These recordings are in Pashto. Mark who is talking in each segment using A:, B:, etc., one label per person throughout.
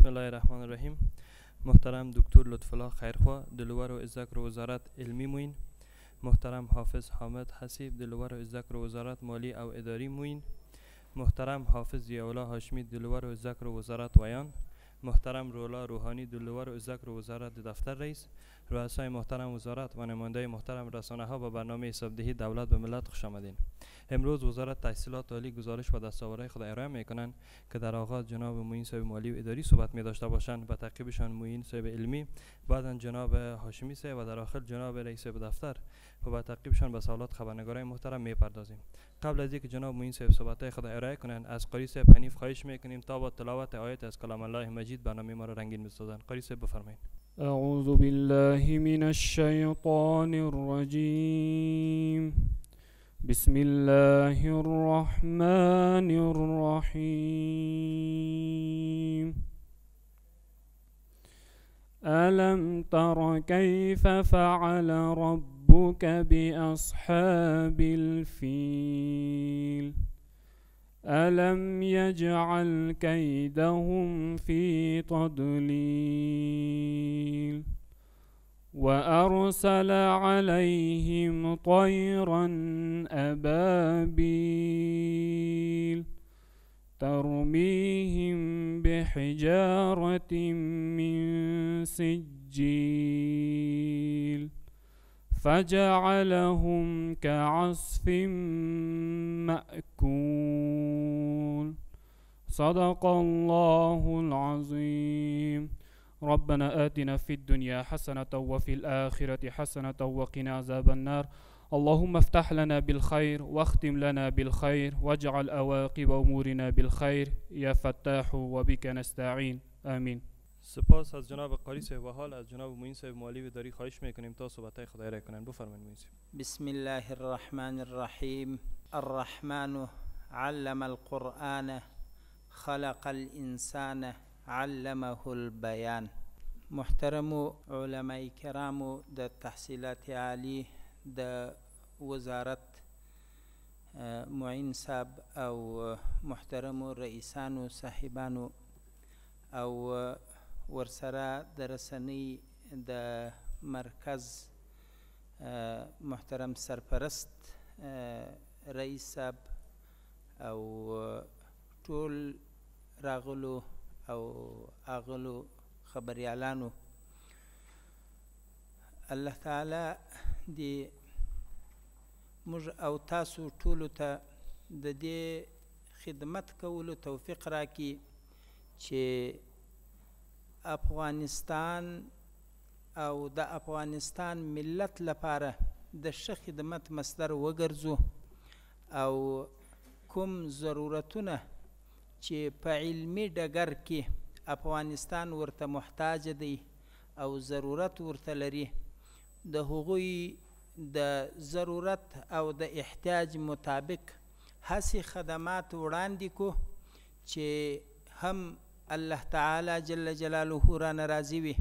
A: بسم الله الرحمن الرحیم محترم دکتر الله خیرخوا دلور و ذکر وزارت علمی موین محترم حافظ حامد حسیب دلور و ذکر وزارت مالی او اداری موین محترم حافظ یاولا هاشمی دلور و ذکر وزارت ویان محترم رولا روحانی دلوار و ازدک وزارت دفتر رئیس رؤسای محترم وزارت و نماینده محترم رسانه ها به برنامه حسابدهی دولت به ملت خوش آمدین امروز وزارت تحصیلات عالی گزارش و دستاوردهای خود ارائه میکنند که در آغاز جناب موین صاحب مالی و اداری صحبت می داشته باشند و تعقیبشان معین صاحب علمی بعدا جناب هاشمی صاحب و در آخر جناب رئیس دفتر و با تعقیبشان به سوالات خبرنگارای محترم میپردازیم قبل از اینکه جناب معین صاحب صحبت خود ارائه کنند از قاری صاحب حنیف خواهش میکنیم تا با تلاوت آیت از کلام الله مجید برنامه ما را رنگین بسازند قاری صاحب بفرمایید
B: اعوذ بالله من الشیطان الرجیم بسم الله الرحمن الرحیم ألم تر کیف فعل رب ربك بأصحاب الفيل ألم يجعل كيدهم في تضليل وأرسل عليهم طيرا أبابيل ترميهم بحجارة من سجيل فجعلهم كعصف مأكول صدق الله العظيم ربنا آتنا في الدنيا حسنة وفي الآخرة حسنة وقنا عذاب النار اللهم افتح لنا بالخير واختم لنا بالخير واجعل أواقب أمورنا بالخير يا فتاح وبك نستعين آمين
A: سپاس از جناب قاری صاحب و حال از جناب معین صاحب مالی اداری خواهش میکنیم تا صحبت خدای را کنند بفرمایید
C: معین بسم الله الرحمن الرحیم الرحمن علم القرآن خلق الانسان علمه البیان محترم علماء کرامو د تحصیلات عالی د وزارت معین صاحب او محترم رئیسانو صاحبانو او ورسره د رسنۍ د مرکز محترم سرپرست رئیس صاحب او ټول راغلو او اغلو خبريالانو الله تعالی دې موږ او تاسو ټولو ته تا د دې خدمت کولو توفیق راکړي چې افغانستان او د افغانستان ملت لپاره د ښه خدمت مصدر وګرځو او کوم ضرورتونه چې په علمي ډګر کې افغانستان ورته محتاج دی او ضرورت ورته لري د هغوی د ضرورت او د احتیاج مطابق هسې خدمات وړاندې کو چې هم الله تعالی جل جلاله را ناراضي وي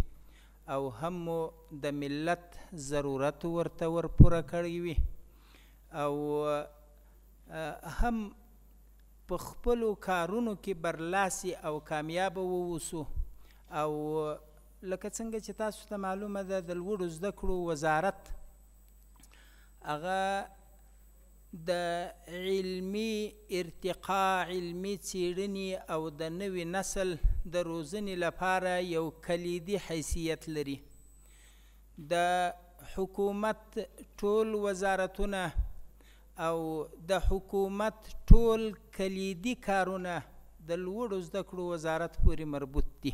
C: او هم د ملت ضرورت ورته ور پوره کړی وي او هم په خپلو کارونو کې برلاسي او کامیاب ووسو او لکه څنګه چې تاسو ته معلومه ده د لوړو زده کړو وزارت هغه د علمی ارتقا علمی څیړنې او د نوي نسل د روزنې لپاره یو کلیدي حیثیت لري د حکومت ټول وزارتونه او د حکومت ټول کلیدي کارونه د لوړو زده کړو وزارت پورې مربوط دي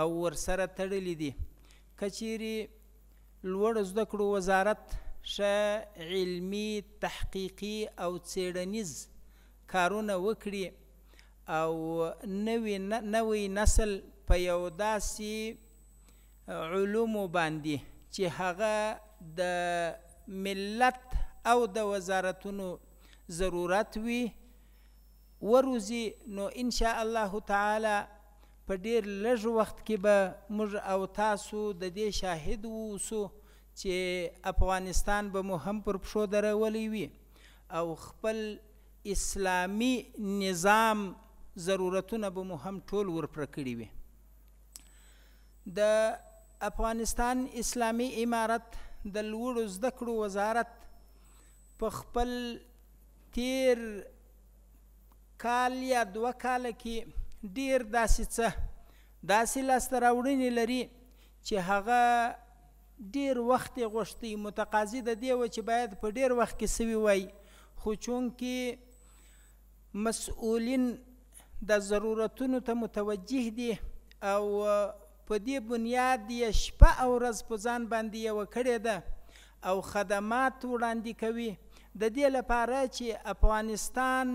C: او ورسره تړلي دي که چیرې لوړو زده کړو وزارت ښه علمی تحقیقي او څېړنیز کارونه وکړي او نوی نوی نسل په یو داسې علومو باندې چې هغه د ملت او د وزارتونو ضرورت وي وروزی نو ان شاء الله تعالی په ډیر لږ وخت کې به موږ او تاسو د دې شاهد ووسو چې افغانستان به مو هم پر پښو درولي وي او خپل اسلامی نظام ضرورتونه به مو هم ټول ورپره کړي وي د افغانستان اسلامی امارت د لوړو زده کړو وزارت په خپل تیر کال یا دوه کاله کې ډیر داسې څه داسې لاسته راوړنې لري چې هغه ډیر وخت غوښتي متقاضي د دی و چې باید په ډیر وخت کې سوي وای خو چون کې مسؤلین د ضرورتونو ته متوجه دي او په دې بنیاد دی شپه او ورځ په ځان باندې یو کړی ده او خدمات وړاندې کوي د دې لپاره چې افغانستان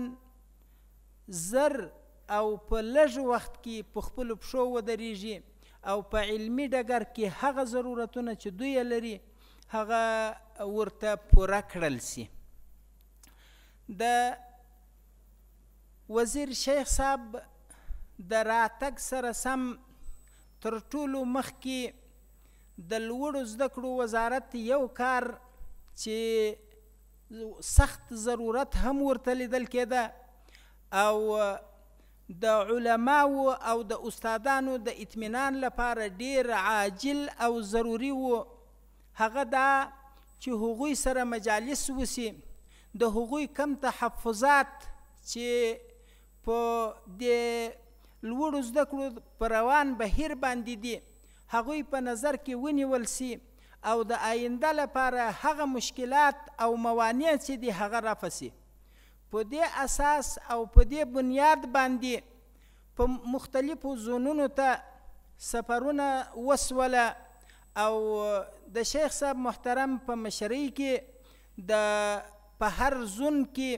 C: زر او په لږ وخت کې په خپل پښو ودرېږي او په علمی ډګر کې هغه ضرورتونه چې دوی لري هغه ورته پوره کړل سي د وزیر شیخ صاحب د راتګ سره سم تر ټولو مخکې د لوړو زده کړو وزارت یو کار چې سخت ضرورت هم ورته لیدل کېده او د علماو او د استادانو د اطمینان لپاره ډیر عاجل او ضروری وو هغه دا چې هغوی سره مجالس وسی د هغوی کم تحفظات چې په د لوړو زده کړو پر روان بهیر باندې دي هغوی په نظر کې ونیول سي او د آینده لپاره هغه مشکلات او موانع چې دي هغه رافسي په دې اساس او په دې بنیاد باندې په مختلفو زونونو ته سفرونه وسوله او د شیخ صاحب محترم په مشرۍ کې د په هر زون کې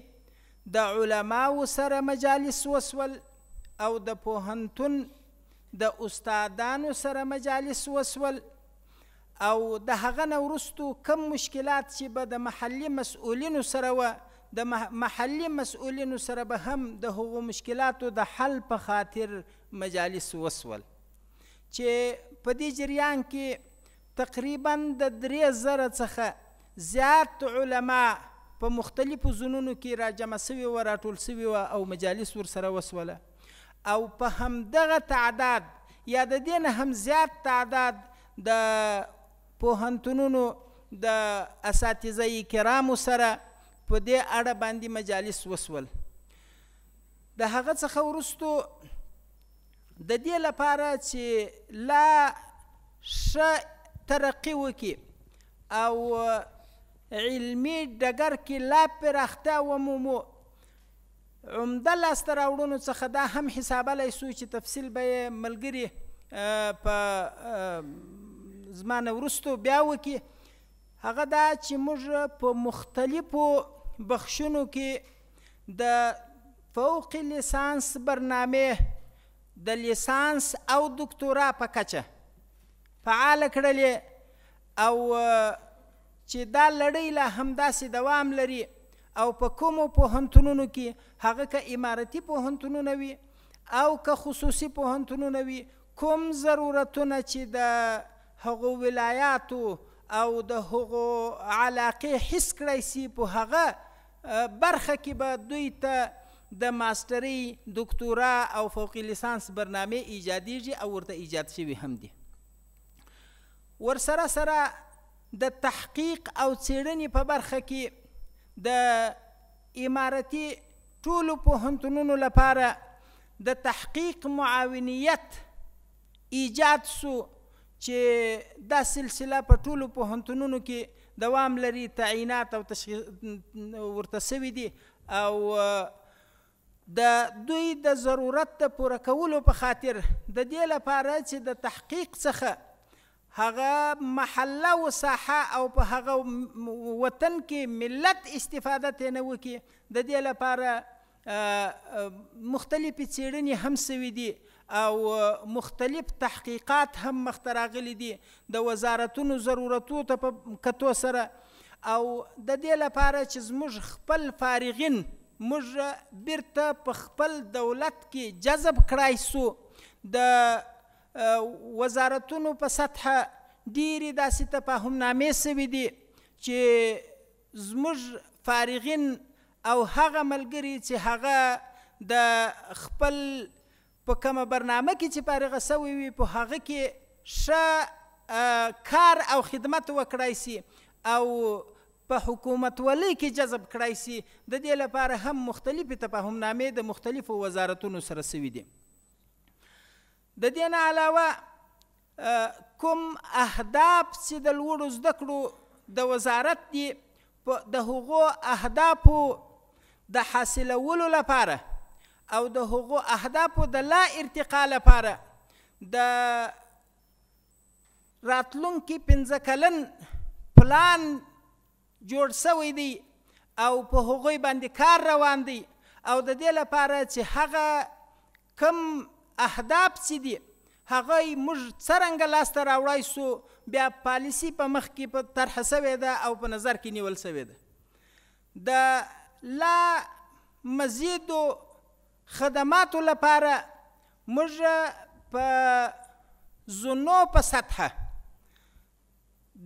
C: د علماو سره مجالس وسول او د پوهنتون د استادانو سره مجالس وسول او د هغه نه وروستو کم مشکلات چې به د محلي مسؤلینو سره وه د محلي مسؤلینو سره به هم د هغو مشکلاتو د حل په خاطر مجالس وسول چې په دې جریان کې تقریبا د درې زره څخه زیات علما په مختلفو زونونو کې راجمع سوي و راټول سوي و او مجالس ور سره وسوله او په همدغه تعداد یا د دې نه هم زیات تعداد د پوهنتونونو د اساتذه کرامو سره په دې اړه باندې مجالس وسول د هغه څخه ورستو د دې لپاره چې لا ش ترقی وکي او علمی ډګر کې لا پرخته ومومو عمده لاسته راوړنو څخه دا هم حسابه لیسو چې تفصیل به ملګری په زمانه ورستو بیا وکي هغه دا چې موږ په مختلفو بخښونو کې د فوق لیسانس برنامه د لیسانس او دکتورا په کچه فعال کړلې او چې دا لړۍ لا همداسې دوام لري او په کومو پوهنتونونو کې هغه که امارتي پوهنتونونه وي او که خصوصي پوهنتونونه وي کوم ضرورتونه چې د هغو ولایاتو او د هغو علاقې حس کړی سي په هغه برخه کې به دوی ته د ماستری دکتورا او فوق لیسانس برنامه ایجادیږي او ورته ایجاد شوی هم دي ورسره سره د تحقیق او څېړنې په برخه کې د اماراتي ټولو پوهنتونونو لپاره د تحقیق معاونیت ایجاد سو چې دا سلسله په ټولو پوهنتونونو کې دوام لري تعینات او ورته سوي دي او د دوی د ضرورت د پوره کولو په خاطر د دې لپاره چې د تحقیق څخه هغه محله او ساحه او په هغه وطن کې ملت استفاده ته نه وکي د دې لپاره مختلفې څېړنې هم سوي دي او مختلف تحقیقات هم مخته راغلي دي د وزارتونو ضرورتو ته په کتو سره او د دې لپاره چې زموږ خپل فارغین موږ بیرته په خپل دولت کې جذب کړای سو د وزارتونو په سطح ډیری داسې تفاهم نامې سوي دي چې زموږ فارغین او هغه ملګری چې هغه د خپل په کومه برنامه کې چې فارغه سوی وي په هغه کې ښه کار او خدمت وکړای سي او په حکومت ولې کې جذب کړای سي د دې لپاره هم مختلفې تفاهم نامې د مختلفو وزارتونو سره سوي دي د دې نه علاوه کوم اهداف چې د لوړو زده کړو د وزارت دي د هغو اهدافو د حاصلولو لپاره او د هغو اهدافو د لا ارتقا لپاره د راتلونکي پنځه کلن پلان جوړ سوی دی او په هغوی باندې کار روان دی او د دې لپاره چې هغه کم اهداف چې دي هغه موږ څرنګه لاسته راوړای سو بیا پالیسی په مخ کې په طرح سوې ده او په نظر کې نیول سوې ده د لا مزیدو خدماتو لپاره موږ په زنو په سطحه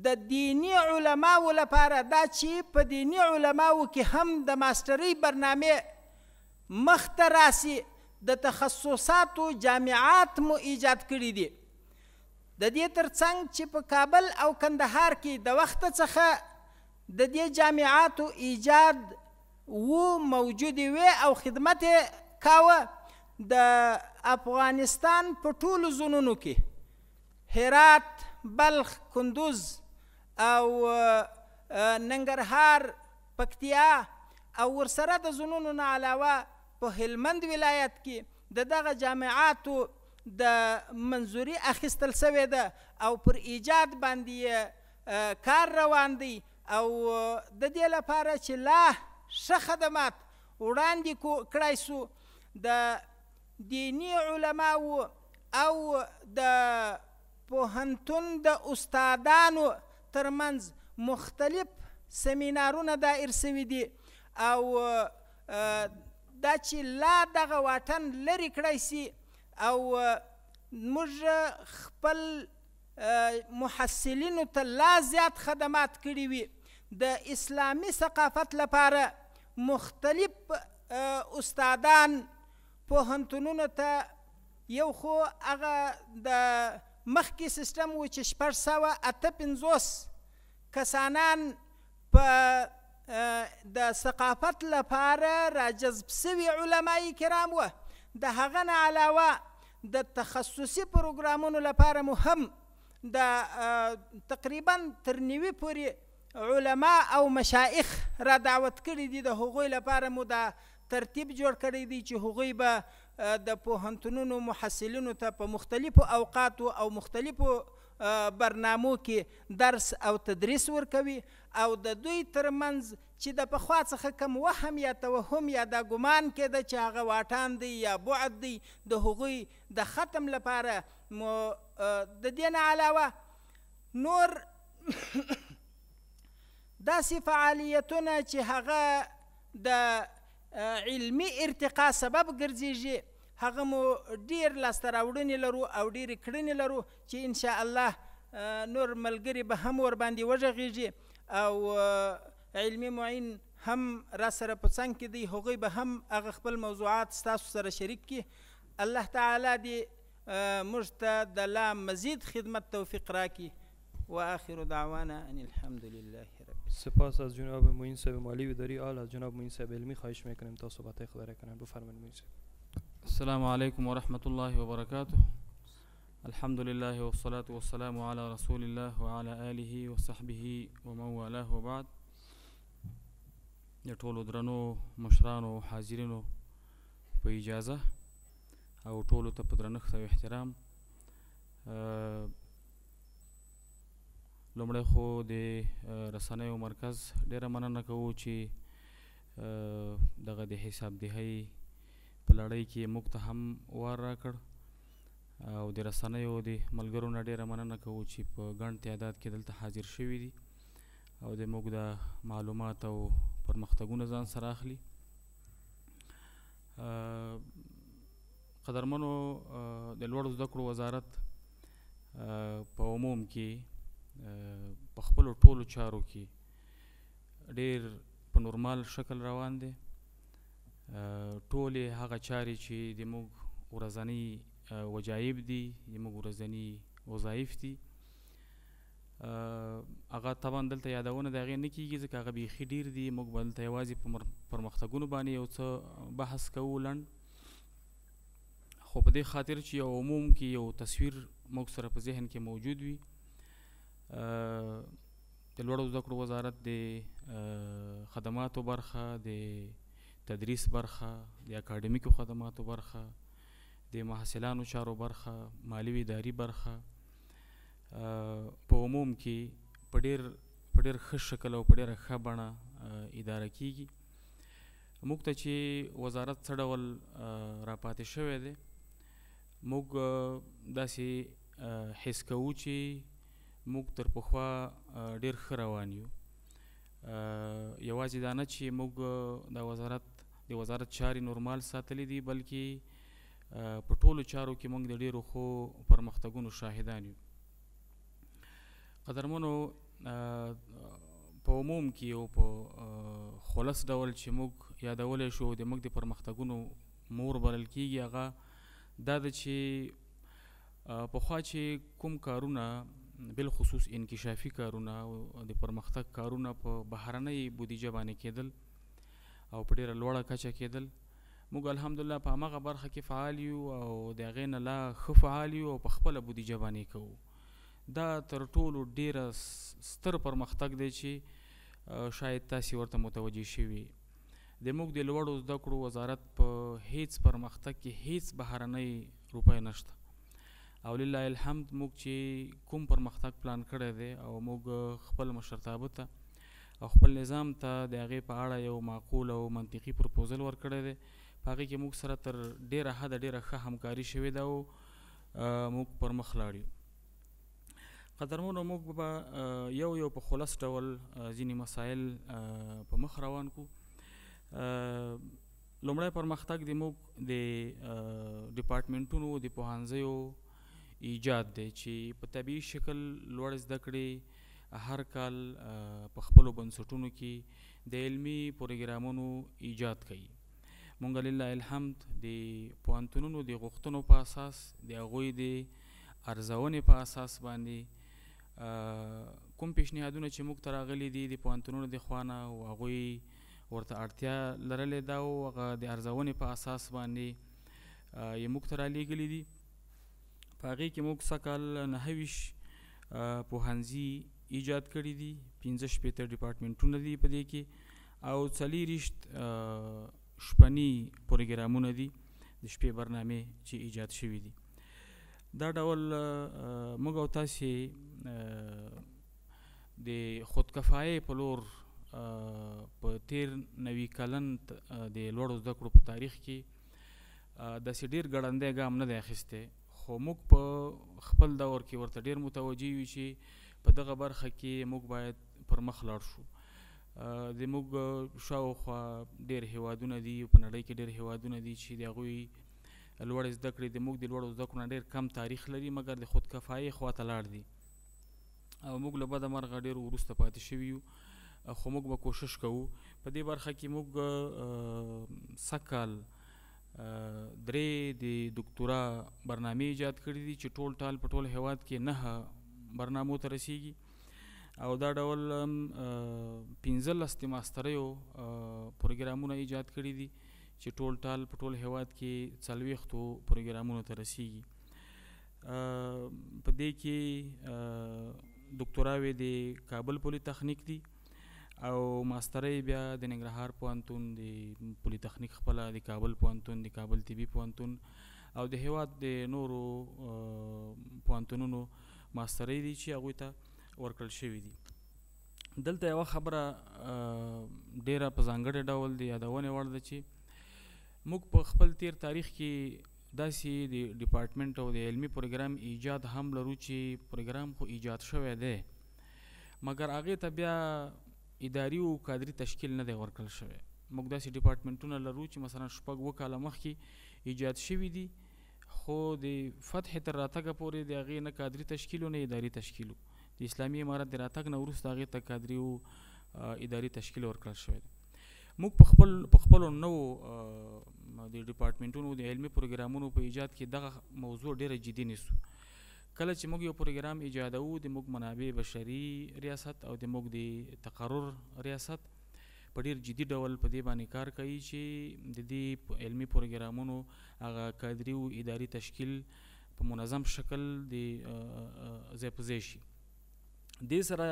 C: د دینی علماو لپاره دا چې په دینی علماو کې هم د ماستری برنامه مخته راسي د تخصصاتو جامعات مو ایجاد کړي دي د دې ترڅنګ چې په کابل او کندهار کې د وخت څخه د دې جامعاتو ایجاد وو موجود وي او خدمت کاوه د افغانستان په ټولو زونونو کې هرات بلخ کندوز او ننګرهار پکتیا او ورسره د زونونو نه علاوه په هلمند ولایت کې د دغه جامعاتو د منظوري اخیستل سوی ده او پر ایجاد باندې کار روان دی او د دې لپاره چې لا ښه خدمات وړاندې کړای سو د دینی علماو او د پوهنتون د استادانو ترمنز مختلف سمینارونه دایر سوي دي او دا چې لا دغه واټن لري کړی سي او موږ خپل محصلینو ته لا زیات خدمات کړي وي د اسلامي ثقافت لپاره مختلف استادان پوهنتونونو ته یو خو هغه د مخکې سیستم و چې شپږ سوه اته پنځوس کسانان په د ثقافت لپاره راجذب سوي علمای کرام وه د هغه نه علاوه د تخصصي پروګرامونو لپاره مهم د تقریبا تر نوي پورې علما او مشایخ را دعوت کړي دي د هغوی لپاره مو د ترتیب جوړ کړی دی چې هغوی به د پوهنتونونو محصلینو ته په مختلفو اوقاتو او مختلفو برنامو کې درس او تدریس ورکوي او د دوی ترمنځ چې د پخوا څخه کم وهم یا توهم یا دا ګمان کېده چې هغه واټان دی یا بعد دی د هغوی د ختم لپاره د دې نه علاوه نور داسې فعالیتونه چې هغه د علمی ارتقا سبب ګرځيږي هغه مو ډیر لاسته راوړنې لرو او ډیر کړنې لرو چې ان شاء الله نور ملګری به هم ور باندې وژغیږي او علمی معین هم را سره په څنګ کې دی هغوی به هم هغه خپل موضوعات ستاسو سره شریک کړي الله تعالی دې موږ ته د لا مزید خدمت توفیق راکړي واخر دعوانا ان الحمد لله
A: سپاس از جناب معین صاحب مالی و داری آل از جناب معین صاحب علمی خواهش میکنیم تا صحبت خود را کنند بفرمایید معین صاحب
D: السلام علیکم و رحمت الله و برکاته الحمد لله والصلاة والسلام على رسول الله وعلى آله وصحبه ومن والاه وبعد د ټولو درنو مشرانو حاضرینو په اجازه او ټولو ته په درنښت او احترام لومړی خو د رسنیو مرکز ډیره مننه کوو چې دغه د حساب دهی په لړۍ کې موږ ته هم وار راکړ او د رسنیو د ملګرو نه ډیره مننه کوو چې په ګڼ تعداد کې دلته حاضر شوي دي او د موږ د معلومات او پرمختګونه ځان سره اخلي قدرمنو د لوړو زده کړو وزارت په عموم کې په خپل ټولو چارو کې ډیر په نورمال شکل روان دي ټول هغه چارې چې د موږ ورځنی وجایب دي د موږ ورځنی وظایف دي هغه طبعا دلته یادونه د هغې نه کېږي ځکه هغه بیخي ډیر دي موږ به دلته یوازې په پرمختګونو باندې یو څه بحث کوو لنډ خو په دې خاطر چې یو عموم کې یو تصویر موږ سره په ذهن کې موجود وي د لوړو زده کړو وزارت د خدماتو برخه د تدریس برخه د اکاډمیکو خدماتو برخه د محصلانو چارو برخه مالی اداري برخه په عموم کې په ډیر په ډیر ښه شکل او په ډیر ښه بڼه اداره کیږي موږ ته چې وزارت څه ډول راپاتې شوی دی موږ داسې حس کوو چې موږ تر پخوا ډیر ښه روان یو یوازې دا نه چې موږ د وزارت د وزارت چارې نورمال ساتلې دي بلکې په ټولو چارو کې موږ د ډیرو خو پرمختګونو شاهدان یو قدرمنو په عموم کې او په خلاص ډول چې موږ یادولې شو د موږ د پرمختګونو مور بلل کېږي هغه دا د چې په خوا چې کوم کارونه بل خصوص انکشافي کارونه او د پرمختګ کارونه په بهرنۍ بودیجه باندې کېدل او په ډیره لوړه کچه کېدل موږ الحمدلله په هغه برخه کې فعال یو او د هغې نه لا ښه فعال یو او په خپله بودیجه باندې کوو دا تر ټولو ډیره ستر پرمختګ دی چې شاید تاسې ورته متوجه شوي د موږ د لوړو زده کړو وزارت په هیڅ پرمختګ کې هیڅ بهرنۍ روپۍ نشته او لله الحمد موږ چې کوم پرمختګ پلان کړی دی او موږ خپل مشرتابه ته او خپل نظام ته د هغې په اړه یو معقول او منطقي پروپوزل ورکړی دی په هغې کې موږ سره تر ډېره حده ډېره ښه همکاري شوې ده او موږ پر مخ لاړو قدرمنو موږ به یو یو په خلاص ډول ځینې مسایل په مخ روان کو لومړی پرمختګ د موږ د ډپارټمنټونو د پوهنځیو ایجاد دی چې په طبي شکل لوړ زده کړې هر کال په خپل بنسټونو کې د علمي پروګرامونو ایجاد کوي مونږ لله الحمد د پوانتونونو د غوښتنو په اساس د هغوی د ارزونې په اساس باندې کوم پیشنهادونه چې موږ ته راغلي دي د پوهنتونونو د خوانه او هغوی ورته اړتیا لرلې ده او هغه د ارزونې په اساس باندې یې موږ ته رالیږلي دي په هغه کې موږ سکهال نهویش په هنزي ایجاد کړی دي 15 شپته ډپارټمنټونه دي په دې کې او څلیرشت شپنی پروګرامونه دي د شپې برنامه چې ایجاد شوی دي دا ډول موږ او تاسو د خودکفایي په لور په تیر نوي کلن د لوړو زده کړو په تاریخ کې د سډیر ګړندې ګام نه دی اخیسته خو موږ په خپل دور کې ورته ډیر متوجي یو چې په دغه برخه کې موږ باید پر مخ لاړ شو د موږ شاوخوا ډیر هیوادونه دي په نړۍ کې ډیر هیوادونه دي چې د هغوی لوړې زده کړې د موږ د لوړو زده کړو نه ډیر کم تاریخ لري مګر د خودکفایۍ خواته لاړ دي او موږ له بده مرغه ډیر وروسته پاتې شوي یو خو موږ به کوشش کوو په دې برخه کې موږ سکل درې د دکتورا برنامه ایجاد کړې دي چې ټول ټال په ټول هواد کې نه برنامو ته رسیږي او دا ډول پنځلس د ماستریو پروګرامونه ایجاد کړي دي چې ټول ټال په ټول هواد کې څلوېښتو پروګرامونو ته رسیږي په دې کې دکتورا وې د کابل پولی تخنیک دي او ماستری بیا د ننګرهار پوهنتون د پولی تخنیک خپل د کابل پوهنتون د کابل طبي پوهنتون او د هیواد د نورو پوهنتونونو ماستری دي چې هغه ته ورکړل شوی دي دلته یو خبره ډیره په ځانګړي ډول دی یادونه وړ ده چې موږ په خپل تیر تاریخ کې داسې د ډپارټمنټ او د علمي پروګرام ایجاد هم لرو چې پروګرام خو ایجاد شوی دی مګر هغه ته بیا اداري او کادري تشکیل نه دی ورکړل شوی موږ داسې ډپارټمنټونه لرو چې مثلا شپږ اوه کاله مخکې ایجاد شوي دي خو د فتح تر راتګه پورې د هغې نه کادري تشکیل نه اداري تشکیل د اسلامي امارت د راتګ نه وروسته هغې ته کادري او اداري تشکیل ورکړل شوی دی موږ په خپل په خپلو نوو د ډپارټمنټونو د علمي پروګرامونو په ایجاد کې دغه موضوع ډیره جدي نیسو کله چې موږ یو پروګرام ایجاد وو د موږ منابع بشري ریاست او د موږ د تقرر ریاست په ډیر جدي ډول په دې باندې کار کوي چې د دې علمي پروګرامونو هغه کادري او اداري تشکیل په منظم شکل د ځای په ځای شي دې سره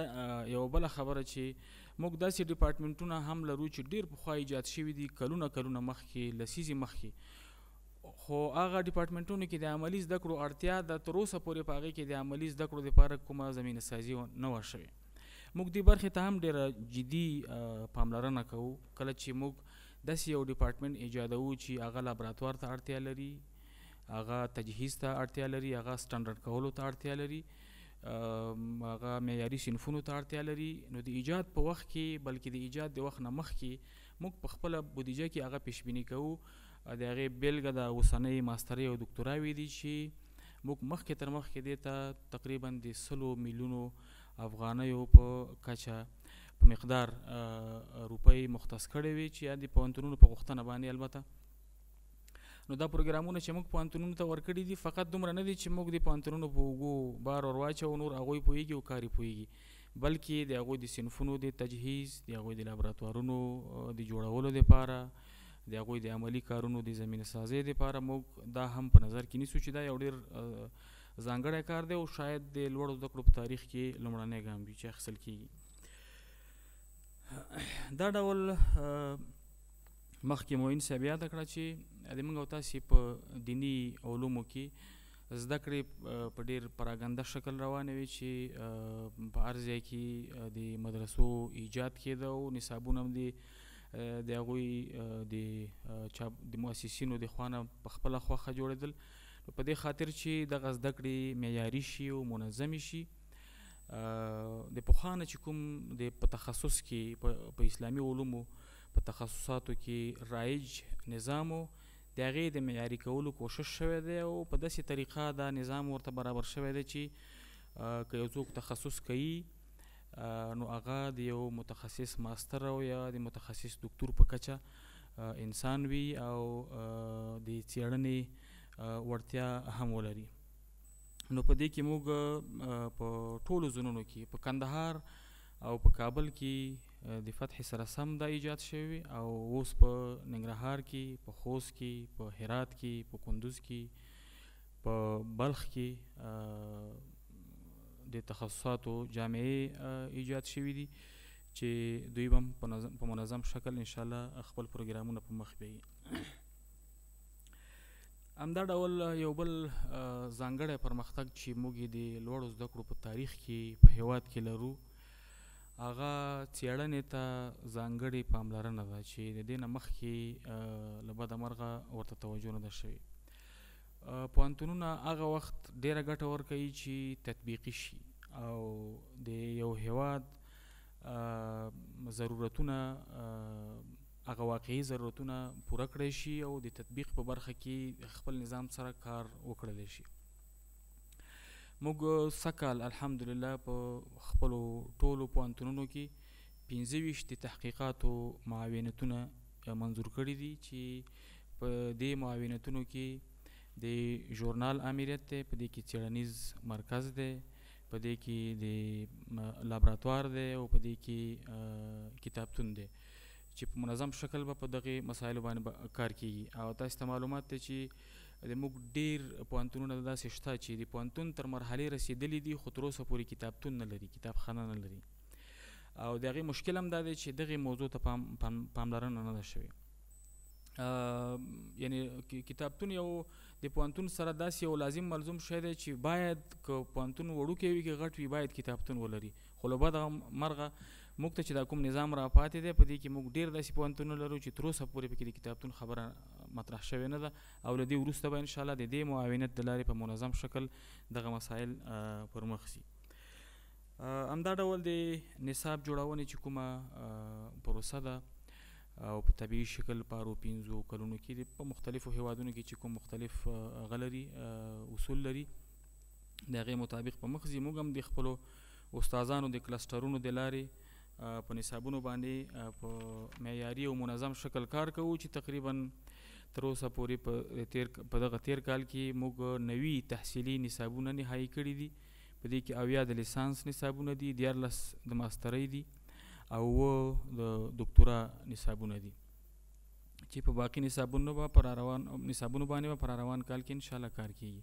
D: یو بل خبره چې موږ داسې ډپارټمنټونه هم لرو چې ډیر په خوا ایجاد شوي دي کلونه کلونه مخکې لسیزي مخکې خو هغه ډپارټمنټونو کې د عملی زده کړو اړتیا د تر اوسه پورې په هغه کې د عملی زده کړو لپاره کومه زمينه سازي نه و شوې موږ دې برخې ته هم ډېره جدي پاملرنه کوو کله چې موږ داسې یو ډپارټمنټ ایجادوو چې هغه لابراتوار ته اړتیا لري هغه تجهیز ته اړتیا لري هغه سټانډرډ کولو ته اړتیا لري هغه معیاري صنفونو ته اړتیا لري نو د ایجاد په وخت کې بلکې د ایجاد د وخت نه مخکې موږ په خپله بودیجه کې هغه پیشبینی کوو د هغې بیلګه د اوسنۍ ماسترۍ او دکتوراوې دي چې موږ مخکې تر مخکې دې ته تقریبا د سلو میلیونو افغانیو په کچه په مقدار روپۍ مختص کړې وي چې د پوهنتونونو په غوښتنه باندې البته نو دا پروګرامونه چې موږ پوهنتونونو ته ورکړي دي فقط دومره نه دي چې موږ د پوهنتونونو په اوږو بار ور واچو نور هغوی پوهیږي او کار یې پوهیږي بلکې د هغوی د صنفونو د تجهیز د هغوی د لابراتوارونو د جوړولو لپاره د هغوی د عملی کارونو د زمینه سازي لپاره موږ دا هم په نظر کې نیسو چې دا یو ډیر ځانګړی کار دی او شاید د لوړو زده کړو په تاریخ کې لومړنی ګام وي چې اخیستل کیږي دا ډول مخکې موین صاحب یاده کړه چې د موږ او تاسې په دینی علومو کې زده کړې په ډیر پراګنده شکل روانه وي چې په ارزیا کې د مدرسو ایجاد کېده او نصابونه هم د د هغه د چا د مؤسسینو د خوانه په خپل خوخه جوړیدل په دې خاطر چې د غزده کړې معیاري شي او منظم شي د پوخانه چې کوم د په تخصص کې په اسلامي علومو په تخصصاتو کې رایج نظامو د هغې د معیاري کولو کوشش شوی دی او په داسې طریقه دا نظام ورته برابر شوی دی چې که یو څوک تخصص کوي نو هغه د یو متخصص ماستر او یا د متخصص ډاکټر په کچه انسان وي او د چیرنې ورتیا هم ولري نو په دې کې موږ په ټولو زونونو کې په کندهار او په کابل کې د فتح سره سم د ایجاد شوی او اوس په ننګرهار کې په خوست کې په هرات کې په کندوز کې په بلخ کې د تخصصاتو جامعې ایجاد شوې دي چې دوی هم په منظم په منظم شکل ان شاء الله خپل پروګرامونه په مخ بیایي همدا ډول یو بل ځانګړی پرمختګ چې موږ د لوړو زده کړو په تاریخ کې په هیواد کې لرو هغه څېړنې ته ځانګړې پاملرنه ده چې د دې نه مخکې له بده مرغه ورته توجه نه ده شوې پوانتونونه هغه وخت ډیره ګټه ورکوي چې تطبیقي شي او د یو هیواد ضرورتونه هغه واقعي ضرورتونه پوره کړی شي او د تطبیق په برخه کې خپل نظام سره کار وکړلی شي موږ سکل الحمدلله په خپل ټولو پوانتونونو کې 25 د تحقیقاتو معاونتونه منظور کړی دي چې په دې معاونتونو کې د ژورنال امیریت ته په دې کې چیرنیز مرکز دی په دې کې د لابراتوار دی او په دې کې کتابتون دی چې په منظم شکل به په دغه مسایلو باندې کار کیږي او تاسو ته معلومات ته چې د موږ ډیر پوانتونونه داسې شته چې د پوانتون تر مرحله رسیدلې دي خو تر اوسه پورې کتابتون نه لري کتابخانه نه لري او دغه مشکل هم دا دی چې دغه موضوع ته پام پاملرنه نه ده شوې یعنی کتابتون یو د پوانتون سره داس یو لازم ملزم شې دی چې باید ک پوانتون وړو کې وي کې غټ وي باید کتابتون ولري خو له بعد مرغه موږ ته چې دا کوم نظام را پاتې دی په دې کې موږ ډیر داسې پوانتون لرو چې تر اوسه پورې پکې د کتابتون خبره مطرح شوې نه ده او له دې وروسته به ان شاء الله د دې معاونت د لارې په منظم شکل دغه مسایل پر مخ شي همدا ډول د نصاب جوړونې چې کومه پروسه ده او په طبي شکل په اړو پینځو کلونو کې په مختلفو هیوادونو کې چې کوم مختلف غلري اصول لري د هغه مطابق په مخزي موږ هم د خپل استادانو د کلسترونو د لارې په نصابونو باندې په معیاري او منظم شکل کار کوو چې تقریبا تر اوسه پورې په تیر په دغه تیر کال کې موږ نوي تحصیلي نصابونه نهایی کړی دي په دې کې اویا د لیسانس نصابونه دي دیارلس د ماسترۍ دي دی او و د دکتورا نصابونه دي چې په باقی نصابونو به با پر روان نصابونو باندې به با پر روان کال کې ان شاء الله کار کیږي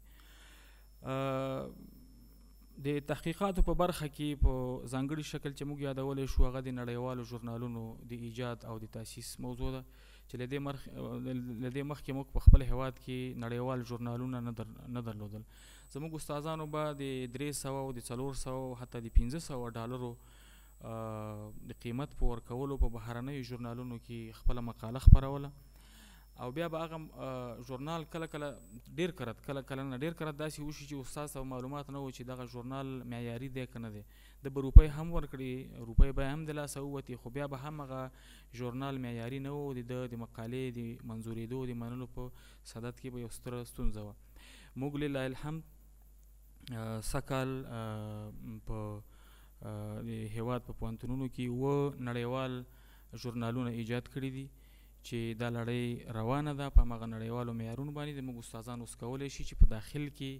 D: د تحقیقاتو په برخه کې په ځانګړي شکل چې موږ یادولې شو هغه د نړیوالو ژورنالونو د ایجاد او د تاسیس موضوع ده چې لدې مخ لدې مخ کې موږ په خپل هواد کې نړیوال ژورنالونه نه در نه درلودل زموږ استادانو به د 300 او د 400 حتی د 1500 ډالرو د قیمت په ورکولو په بهرنیو ژورنالونو کې خپله مقاله خپروله او بیا به هغه ژورنال کله کله ډیر کرد کله کله نه ډیر کرد داسې وشي چې استاد او معلومات نه و چې دغه ژورنال معیاري دی که نه دی د به روپۍ هم ورکړي روپۍ به هم د لاسه ووتې خو بیا به هم هغه ژورنال معیاري نه و د د د مقالې د منظورېدو د منلو په صدد کې به یو ستره ستونزه وه موږ لله الحمد سکال په د هیواد په پوهنتونونو کې و نړیوال ژورنالونه ایجاد کړي دي چې دا لړۍ روانه ده په مغه نړیوالو معیارونو باندې د موږ استادان اوس کولای شي چې په داخل کې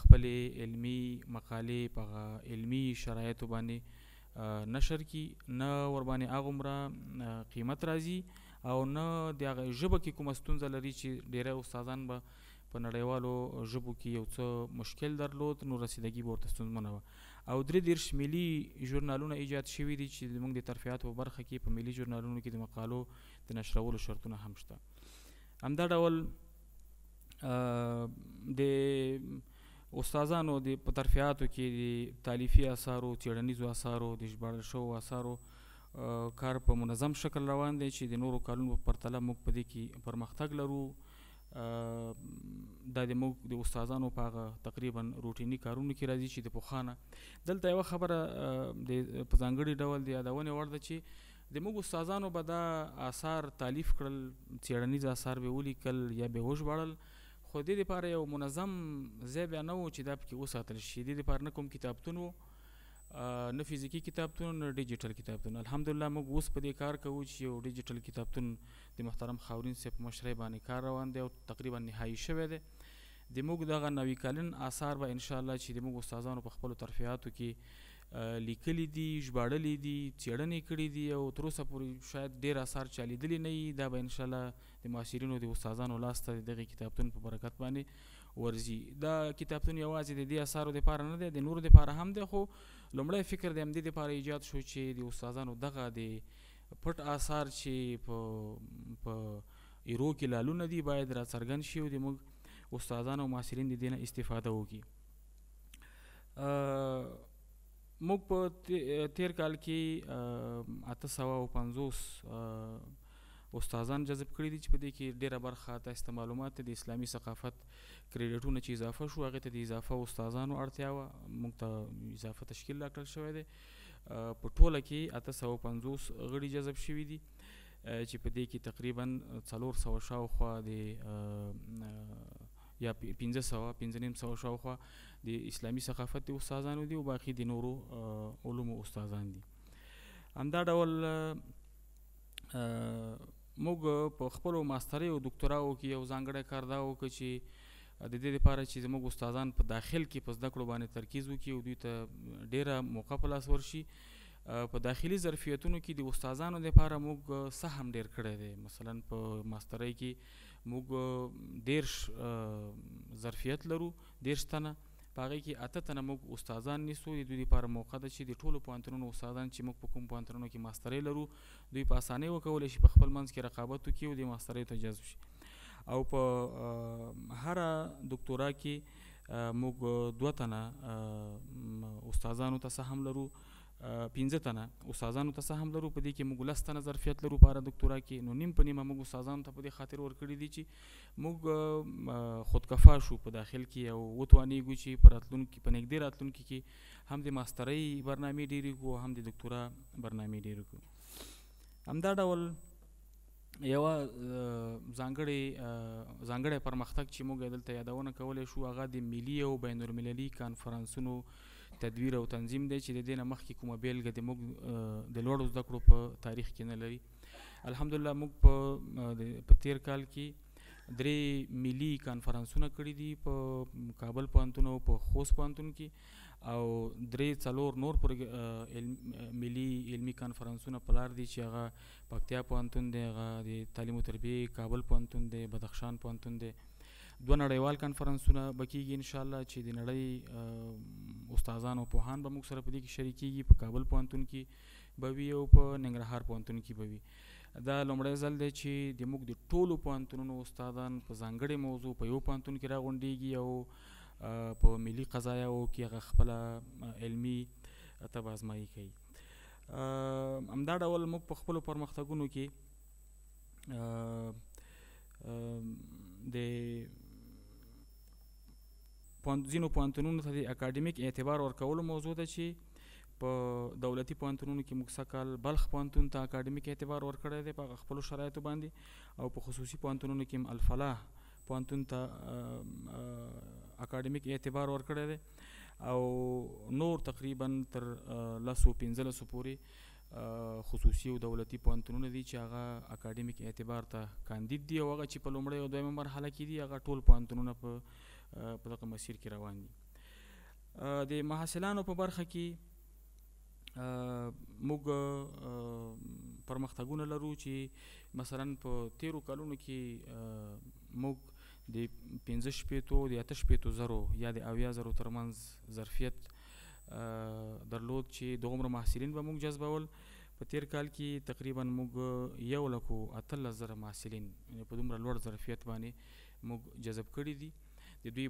D: خپل علمی مقالې په علمی شرایطو باندې نشر کی نه ور باندې اغمره قیمت راځي او نه د ژبه کې کوم ستونزه لري چې ډیره استادان به په نړیوالو ژبو کې یو څه مشکل درلود نو رسیدګي ورته ستونزمنه وه او درې دیرش ملي ژورنالونه ایجاد شوي دي چې زموږ د ترفیعات په برخه کې په ملي ژورنالونو کې د مقالو د نشرولو شرطونه هم شته همدا ډول د استادانو د په ترفیعاتو کې د تالیفي آثارو تیړنیزو آثارو د ژباړل شوو آثارو کار په منظم شکل روان دی چې د نورو کارونو په پرتله موږ په دې کې پرمختګ لرو دا د موږ د استادانو په هغه تقریبا روټینی کارونو کې راځي چې د پوخانه دلته یو خبره د په ځانګړي ډول د یادونه ورده چې د موږ استادانو به دا آثار تالیف کړل چیرنیز آثار به ولیکل یا به هوش وړل خو دې لپاره یو منظم ځای بیا نه و چې دا پکې وساتل شي دې لپاره نه کوم کتابتون و نه فزیکی کتابتون نه ډیجیټل کتابتون الحمدلله موږ اوس په دې کار کوو چې یو ډیجیټل کتابتون د محترم خاورین صاحب مشرۍ باندې کار روان دی او تقریبا نهایي شوی دی د موږ دغه نوي کالین آثار به ان شاء الله چې د موږ استادانو په خپلو ترفیعاتو کې لیکلي دي ژباړلي دي څېړنې کړي دي او تر اوسه پورې شاید ډېر آثار چالیدلی نه وي دا به ان شاء الله د معاصرینو د استادانو لاسته د دغه کتابتون په برکت باندې ورځي دا کتابتون یوازې د دې اثارو لپاره نه دی د نورو لپاره هم دی خو لومړی فکر د همدې لپاره ایجاد شو چې د استادانو دغه د پټ آثار چې په په ایرو کې لالونه دي باید را څرګند شي او د موږ استادان او محصلین د دې نه استفاده وکړي موږ په تیر کال کې 1850 استادان جذب کړي دي چې په دې کې ډیره برخه تاسو معلومات د اسلامي ثقافت کریډټونه چې اضافه شو هغه ته د اضافه استادانو اړتیا و موږ ته اضافه تشکیل راکړل شوی دی په ټوله کې 850 غړي جذب شوي دي چې په دې کې تقریبا 400 شاوخوا د یا 1500 1500 شاوخوا د اسلامي ثقافت د استادانو دي او باقي د نورو علوم استادان دي همدا ډول موږ په خپل ماستری او ډاکټراو کې یو ځانګړی کار دا وکړي چې د دې لپاره چې زموږ استادان په داخل کې په زده کړو باندې تمرکز وکړي او دوی ته ډیره موقع په لاس ورشي په داخلي ظرفیتونو کې د استادانو لپاره موږ سهم ډیر کړی دی مثلا په ماستری کې موږ ډیر ظرفیت لرو ډیر شتنه پاره کې اته تنه موږ استادان نیسو د دوی لپاره موقع ده چې د ټولو پوهنتونونو استادان چې موږ په کوم پوهنتونونو کې ماستری لرو دوی په اسانۍ وکولی شي په خپل منځ کې رقابت وکړي او د ماستری ته جذب شي او په هره دکتورا کې موږ دوه تنه استادانو ته سهم لرو 15 تنه استادانو ته سهم لرو په دې کې موږ لس تنه ظرفیت لرو په اړه دکتورا کې نو نیم په نیمه موږ استادانو ته په دې خاطر ورکړی دي چې موږ خودکفا شو په داخل کې او وتوانېږو چې په راتلونکي په نږدې راتلونکي کې هم د ماسترۍ برنامې ډېرې کو هم د دکتورا برنامې ډېرې کو همدا ډول یو ځانګړي ځانګړي پرمختګ چې موږ دلته یادونه کولای شو هغه د ملي او بین المللي کانفرنسونو تدویر او تنظیم دی چې د دې نه مخکې کومه بیلګه د موږ د لوړو زده کړو په تاریخ کې نه لري الحمدلله موږ په په تیر کال کې درې ملي کانفرنسونه کړي دي په کابل پوهنتون او په خوست پوهنتون کې او درې څلور نور پر ملي علمي کانفرنسونه پلار دي چې هغه پکتیا پوهنتون دی هغه د تعلیم او تربیه کابل پوهنتون دی بدخشان پوهنتون دی دوه نړیوال کانفرنسونه بکیږي ان شاء الله چې د نړۍ استادان او پوهان به موږ سره په دې کې شریکيږي په کابل پوهنتون کې به وي او په ننګرهار پوهنتون کې به وي دا لومړی ځل دی چې د موږ د ټولو پوهنتونونو استادان په ځانګړې موضوع په یو پوهنتون کې راغونډیږي او په ملي قضایاو کې هغه خپله علمي تبازمایي کوي همدا ډول موږ په خپلو پرمختګونو کې د ځینو پوهنتونونو ته د اکاډمیک اعتبار ورکولو موضوع ده چې په دولتي پوهنتونونو کې موږ سکل بلخ پوهنتون ته اکاډمیک اعتبار ورکړی دی په خپلو شرایطو باندې او په خصوصي پوهنتونونو کې هم الفلاح پوهنتون ته اکاډمیک اعتبار ورکړی دی او نور تقریبا تر لسو پنځلسو پورې خصوصي او دولتي پوهنتونونه دي چې هغه اکاډمیک اعتبار ته کاندید دي او هغه چې په لومړۍ او دویمه مرحله کې دي هغه ټول پوهنتونونه په په دغه مسیر کې روان دي د محصلانو په برخه کې موږ پرمختګونه لرو چې مثلا په تیرو کلونو کې موږ د 15 شپېتو د 8 شپېتو زرو یا د اویا زرو ترمنځ ظرفیت درلود چې دومره محصلین به موږ جذبول په تیر کال کې تقریبا موږ یو لکو اتل زره محصلین په دومره لوړ ظرفیت باندې موږ جذب کړي دي د دوی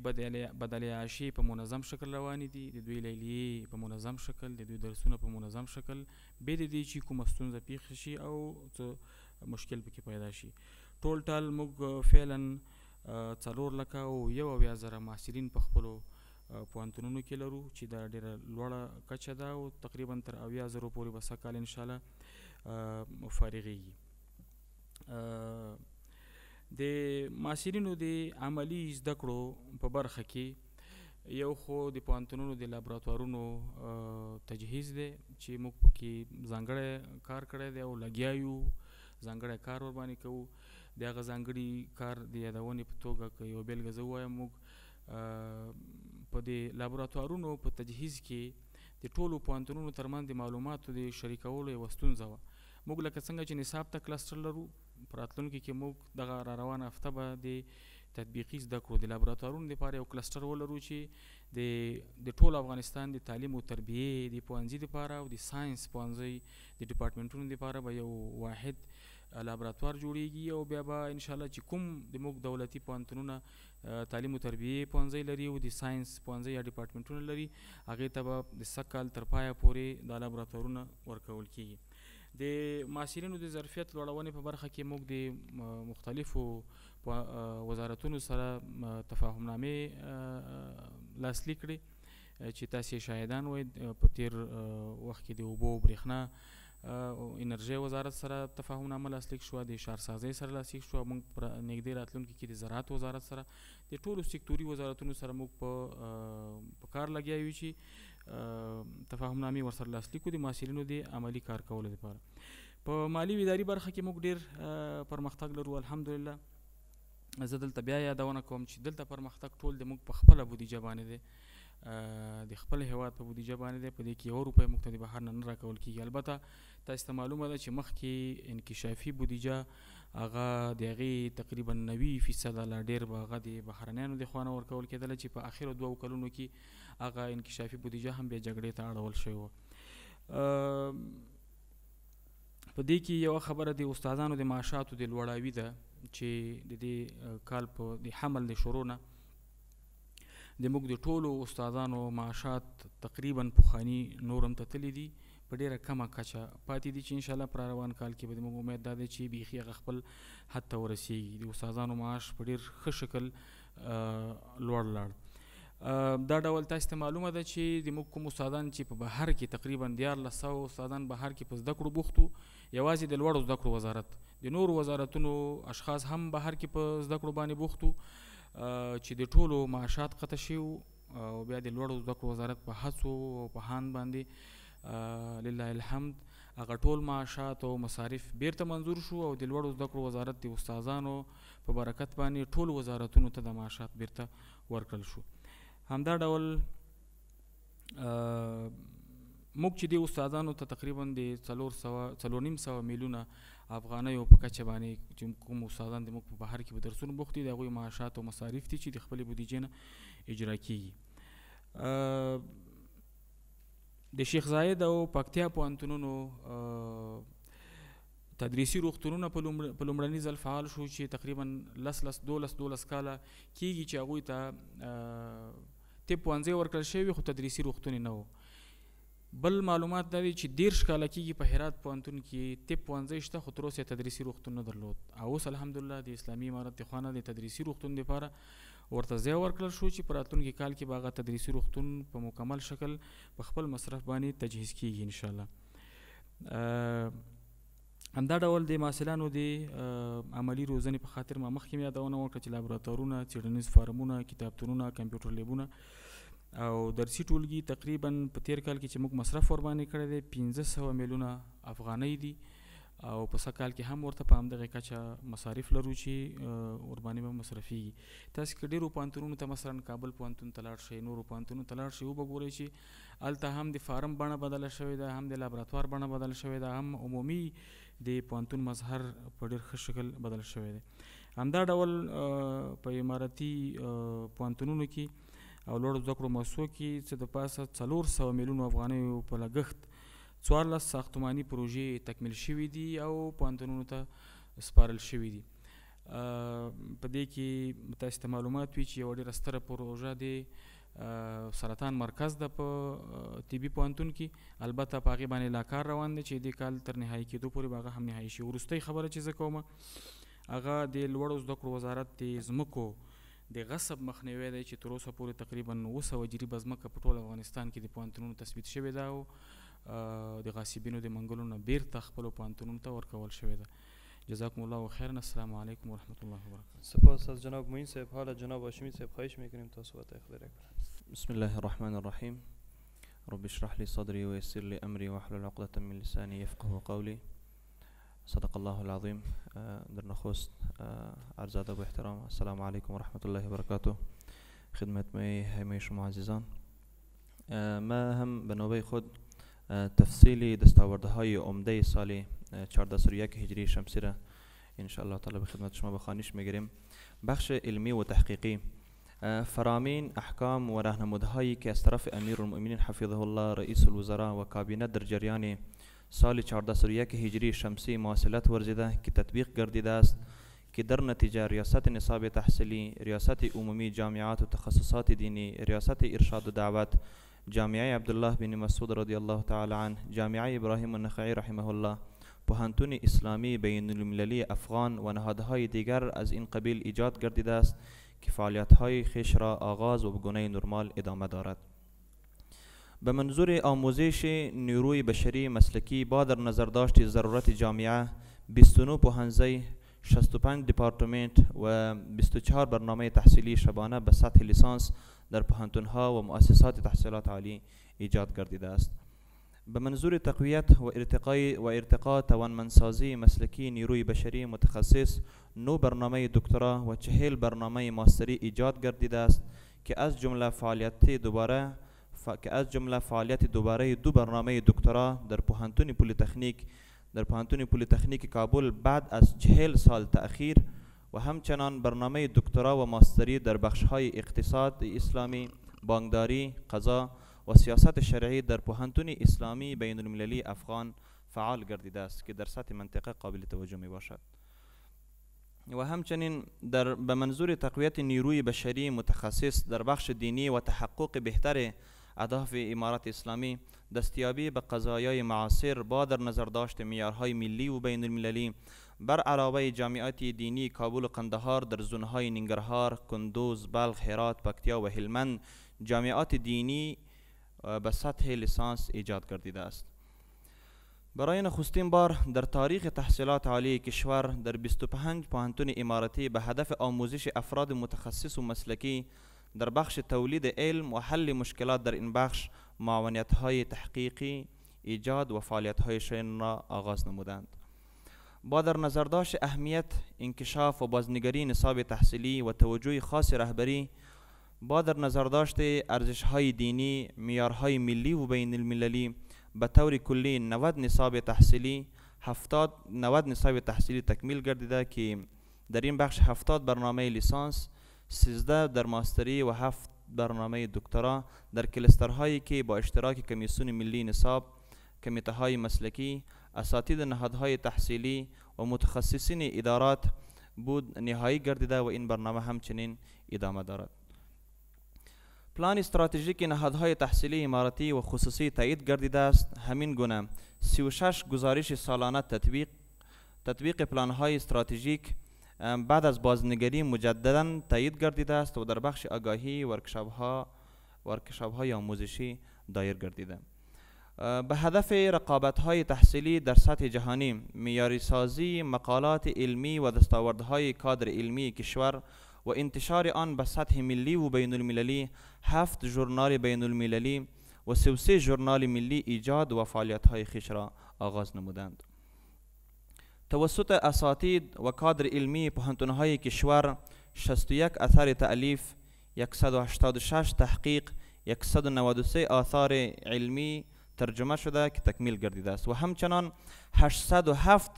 D: بدل عاشي په منظم شکل روان دي د دوی لیلیې په منظم شکل د دوی درسونه په منظم شکل به د دې چې کوم ستونزه پیښ شي او څه مشکل پکې پیدا شي ټول ټال موږ فعلا څلور لکه او یو اویا زره محصلین په خپلو پوهنتونونو کې لرو چې دا ډیره لوړه کچه ده او تقریبا تر اویا زرو پورې به سږ کال انشاءالله فارغیږي د ماسیرینو د عملی زده کړو په برخه کې یو خو د پوانتونونو د لابراتوارونو تجهیز دی چې موږ پکې ځانګړی کار کړی دی او لګیا یو ځانګړی کار ور باندې کوو د هغه ځانګړي کار د یادونې په توګه که یو بیلګه زه ووایم موږ په د لابراتوارونو په تجهیز کې د ټولو پوانتونونو ترمنځ د معلوماتو د شریکولو یوه ستونزه وه موږ لکه څنګه چې نصاب ته کلسټر لرو پراتلونکو کې موږ دغه را روانه هفته به د تطبیقي زده کړو د لابراتوارونو لپاره یو کلسټر ولرو چې د د ټول افغانستان د تعلیم او تربیه د پوهنځي لپاره او د ساينس پوهنځي د ډپارټمنټونو لپاره به یو واحد لابراتوار جوړیږي او بیا به ان شاء الله چې کوم د موږ دولتي پوهنتونونه تعلیم او تربیه پوهنځي لري او د ساينس پوهنځي یا ډپارټمنټونه لري هغه ته به د سکل تر پایه پورې د لابراتوارونو ورکول کیږي د ماسیرینو د ظرفیت لوړونې په برخه کې موږ د مختلفو وزارتونو سره تفاهمنامې لاسلیک کړې چې تاسې شاهدان وای په تیر وخت کې د اوبو برېښنا انرژي وزارت سره تفاهمنامه لاسلیک شو د شارسازۍ سره لاسلیک شو موږ پر نږدې راتلونکي کې د زراعت وزارت سره د ټولو سکتوري وزارتونو سره موږ په په کار لګیا یو چې تفاهم نامې ورسره لاسلیک کړو د محصلینو د عملی کار کولو لپاره په مالی اداري برخه کې موږ ډیر پرمختګ لرو الحمدلله زه دلته بیا یادونه کوم چې دلته پرمختګ ټول د موږ په خپله بودیجه باندې دی د خپل هیواد په بودیجه باندې دی په دې کې یو روپۍ موږ ته د بهر نه نه راکول کېږي البته تاسو ته معلومه ده چې مخکې انکشافي بودیجه هغه د هغې تقریبا نوي فیصده لا ډېر به هغه د بهرنیانو د خوا نه ورکول کېدله چې په اخرو دوو کلونو کې هغه انکشافي بودیجه هم بیا جګړې ته اړول شوی و په دې کې یو خبره د استادانو د معاشاتو د لوړاوي ده چې د دې کال په د حمل د شروع نه د موږ د ټولو استادانو معاشات تقریبا پخانی نورم ته تللی دي په ډیره کمه کچه پاتې دي چې ان شاء الله پر روان کال کې به موږ امید ده چې بیخي غ خپل حد ته ورسیږي د استادانو معاش په ډیر ښه شکل لوړ لاړ دا ډول تاسو ته معلومه ده چې د موږ کوم استادان چې په بهر کې تقریبا 1400 استادان بهر کې په زده کړو بوختو یوازې د لوړو زده کړو وزارت د نور وزارتونو اشخاص هم بهر کې په زده کړو باندې بوختو چې د ټولو معاشات قطع شي او بیا د لوړو زده کړو وزارت په هڅو او په هان باندې لله الحمد هغه ټول معاشات او مصارف بیرته منظور شو او د لوړو زده کړو وزارت د استادانو په برکت باندې ټول وزارتونو ته د معاشات بیرته ورکړل شو همدا ډول موږ چې دی استادانو ته تقریبا د څلور سوه څلور نیم سوه میلیونه افغانیو په کچه باندې چې کوم استادان د موږ په بهر کې به درسونه بوختي د هغوی معاشات او مصارف دي چې د خپلې بودیجې نه اجرا کیږي د شیخ زاید او پکتیا پوهنتونونو تدریسي روغتونونه په لومړني ځل فعال شو چې تقریبا لس لس دولس دولس کاله کیږي چې هغوی ته طب پوهنځي ورکړل شوی وي خو تدریسي روغتونې نه وو بل معلومات دا دی چې دېرش کاله کېږي په هرات پوهنتون کې طب پوهنځی شته خو تر اوسه تدریسي روغتون نه درلود او اوس الحمدلله د اسلامي امارت دخوانه د تدریسي روغتون دپاره ورته ځای ورکړل شو چې په راتلونکي کال کې به هغه تدریسي روغتون په مکمل شکل په خپل مصرف باندې تجهیز کېږي انشاءالله همدا ډول د محصلانو د عملی روزنې په خاطر ما مخکې مې یادونه وکړه چې لابراتوارونه څېړنیز فارمونه کتابتونونه کمپیوټر لیبونه او درسي ټولګي تقریبا په تیر کال کې چې موږ مصرف ورباندې کړی دی پنځه سوه میلیونه افغانۍ دي او په سکال کې هم ورته په همدغه کچه مصارف لرو چې قرباني به مصرفیږي تاسو کې ډېرو پانتونونو ته مثلا کابل پوهنتون ته لاړ شئ نورو پوهنتونو ته لاړ شئ وبګورئ چې هلته هم د فارم بڼه بدله شوې ده هم د لابراتوار بڼه بدله شوې ده هم عمومي د پوانتون مظهر په ډیر ښه شکل بدل شوی دی همدا ډول په اماراتي پوانتونونو کې او لوړو زده کړو موسسو کې چې د پاسه څلور سوه میلیونو افغانیو په لګښت څوارلس ساختماني پروژې تکمیل شوي دي او پوهنتونونو ته سپارل شوي دي په دې کې تاسو ته معلومات وي چې یوه ډېره ستره پروژه د سرطان مرکز د په طبي پوهنتون کې البته په هغې باندې لا کار روان دی چې دې کال تر نهایي کېدو پورې به هغه هم نهایي شي وروستۍ خبره چې زه کومه هغه د لوړو زده کړو وزارت د ځمکو د غصب مخنیوی دی چې تر اوسه پورې تقریبا اوه سوه جریبه ځمکه په ټول افغانستان کې د پوهنتونونو تثبیت شوې ده او د غاصبینو د منګلو نه بیرته خپلو پوهنتونونو ته ورکول شوې
A: ده جزاکم الله خیرا السلام علیکم و رحمت الله و برکاتہ سپاس از جناب معین صاحب حالا جناب هاشمی صاحب خواهش میکنیم تا صحبت اخلاق
E: بسم الله الرحمن الرحيم رب اشرح لي صدري ويسر لي أمري واحلل عقدة من لساني يفقه قولي صدق الله العظيم آه، درنا خوست أرزاد آه، أبو احترام السلام عليكم ورحمة الله وبركاته خدمة مي همي شما عزيزان آه، ما هم بنوبي خود تفصيلي دستاوردهای صالي سال 1401 سرياك هجري را ان شاء الله تعالی خدمة شما به خانش بخش علمي وتحقيقي آه، فرامین احکام و راهنمودهایی که از طرف امیر المؤمنین حفظه الله رئیس الوزراء و کابینه در جریان سال 1401 هجری شمسی مواصلت ورزیده که تطبیق گردیده است که در نتیجه ریاست نصاب تحصیلی، ریاست عمومی جامعات و تخصصات دینی، ریاست ارشاد و دعوت، جامعه عبدالله بن مسعود رضی الله تعالی عنه، جامعه ابراهیم النخعی رحمه الله، پهانتون اسلامی بین المللی افغان و نهادهای دیگر از این قبیل ایجاد گردیده است که فعالیت های خیش را آغاز و به گونه نرمال ادامه دارد به منظور آموزش نیروی بشری مسلکی با در نظر داشت ضرورت جامعه 29 پوهنزه 65 دپارتمنت و 24 برنامه تحصیلی شبانه به سطح لیسانس در پوهنتونها و مؤسسات تحصیلات عالی ایجاد گردیده است بمنظور تقویت و ارتقاء و ارتقا توانمندسازی مسلکی نیروی بشری متخصص نو برنامه دکترا و چهل برنامه ماستری ایجاد گردیده است که از جمله فعالیت دوباره ف... که از جمله فعالیت دوباره دو برنامه دکترا در پوهنتون تکنیک در پوهنتون تکنیک کابل بعد از چهل سال تأخیر و همچنان برنامه دکترا و ماستری در های اقتصاد اسلامی بانکداری قضا و سیاست شرعی در پوهنتون اسلامی بین المللی افغان فعال گردیده است که در سطح منطقه قابل توجه می باشد و همچنین در به منظور تقویت نیروی بشری متخصص در بخش دینی و تحقق بهتر اهداف امارات اسلامی دستیابی به قضایای معاصر با در نظر داشت معیارهای ملی و بین المللی بر علاوه جامعات دینی کابل و قندهار در زونهای ننگرهار، کندوز، بلخ، هرات، پکتیا و هلمند جامعات دینی به سطح لیسانس ایجاد گردیده است برای نخستین بار در تاریخ تحصیلات عالی کشور در 25 پوهنتون اماراتی به هدف آموزش افراد متخصص و مسلکی در بخش تولید علم و حل مشکلات در این بخش معاونیت های تحقیقی ایجاد و فعالیت هایشان را آغاز نمودند با در نظر داشت اهمیت انکشاف و بازنگری نصاب تحصیلی و توجه خاص رهبری با در نظر داشت ارزش های دینی، میارهای ملی و بین المللی به طور کلی 90 نصاب تحصیلی 70 90 نصاب تحصیلی تکمیل گردیده که در این بخش 70 برنامه لیسانس 13 در ماستری و 7 برنامه دکترا در کلسترهایی که با اشتراک کمیسیون ملی نصاب کمیته های مسلکی اساتید نهادهای تحصیلی و متخصصین ادارات بود نهایی گردیده و این برنامه همچنین ادامه دارد پلان استراتژیک نهادهای تحصیلی اماراتی و خصوصی تایید گردیده است همین گونه 36 گزارش سالانه تطبیق تطبیق پلانهای استراتژیک بعد از بازنگری مجددا تایید گردیده است و در بخش آگاهی ورکشاپ ها ورکشاپ های آموزشی دایر گردیده به هدف رقابت های تحصیلی در سطح جهانی میاری سازی مقالات علمی و دستاوردهای کادر علمی کشور و انتشار آن به سطح ملی و بین المللی هفت ژورنال بین المللی و سی و سه ژورنال ملی ایجاد و فعالیت های خیش را آغاز نمودند توسط اساتید و کادر علمی پوهنتونهای کشور 61 اثر تعلیف 186 تحقیق 193 آثار علمی ترجمه شده که تکمیل گردیده است و همچنان 807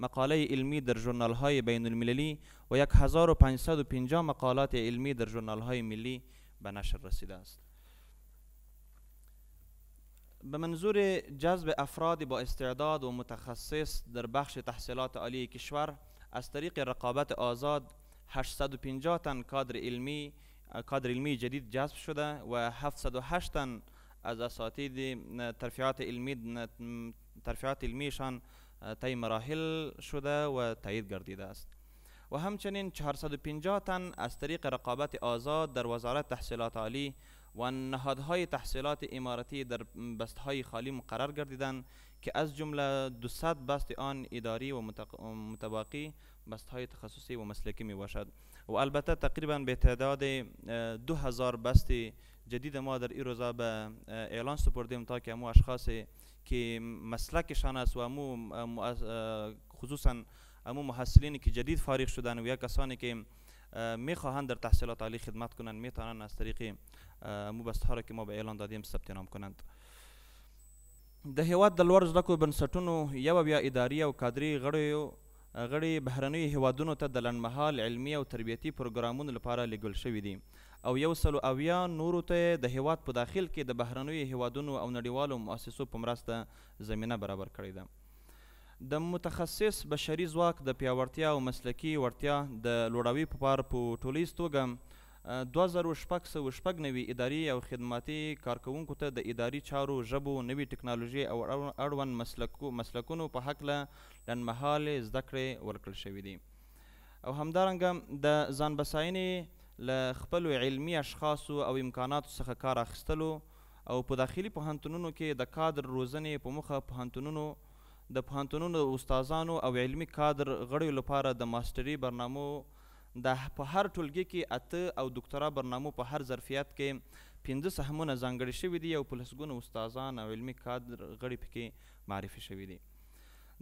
E: مقاله علمی در جورنال های بین المللی و 1550 مقالات علمی در جورنال های ملی به نشر رسیده است به منظور جذب افراد با استعداد و متخصص در بخش تحصیلات عالی کشور از طریق رقابت آزاد 850 تن کادر علمی کادر علمی جدید جذب شده و 708 تن از اساتید ترفیعات علمی ترفیعات علمیشان طی مراحل شده و تایید گردیده است و همچنین 450 تن از طریق رقابت آزاد در وزارت تحصیلات عالی و نهادهای تحصیلات امارتی در بستهای خالی مقرر گردیدند که از جمله 200 بست آن اداری و متباقی بستهای تخصصی و مسلکی می باشد و البته تقریبا به تعداد 2000 بست جدید ما در این روزا به اعلان سپردیم تا که مو اشخاص که مسلک است و امو خصوصا امو محصلینی که جدید فارغ شدن و یا کسانی که میخواهند در تحصیلات عالی خدمت کنند میتوانند از طریق امو بسته ها را که ما به اعلان دادیم ثبت نام کنند د هیواد د لوړ زده کړو بنسټونو یو بیا اداري او کادري غړیو غړي بهرنیو هیوادونو ته د لنډمهال علمي او تربیتي پروګرامونو لپاره لیږل شوي دي او یو سلو اویا نورو ته د هیواد په داخل کې د بهرنوي هیوادونو او نړیوالو مؤسسو په مرسته زمینه برابر کړې ده د متخصص بشري ځواک د پیاوړتیا او مسلکي وړتیا د لوړوي په پار په پا ټولیز توګه 2016 اداري او خدماتي کارکونکو ته د اداري چارو ژبو نوي ټکنالوژي او اړوند مسلکو مسلکونو په هکله لنډمهالې زده کړې ورکړل شوې دي او همدارنګه د ځان بساینې له خپل علمی اشخاصو او امکاناتو څخه کار اخیستلو او په داخلي پوهنتونونو کې د کادر روزنې په مخه پوهنتونونو د پوهنتونونو د استادانو او علمی کادر غړیو لپاره د ماسټری برنامو د په هر ټولګي کې اته او دکترا برنامو په هر ظرفیت کې پنځه سهمونه ځانګړي شوي دي او په لسګونو استادان او علمی کادر غړي پکې معرفي شوي دي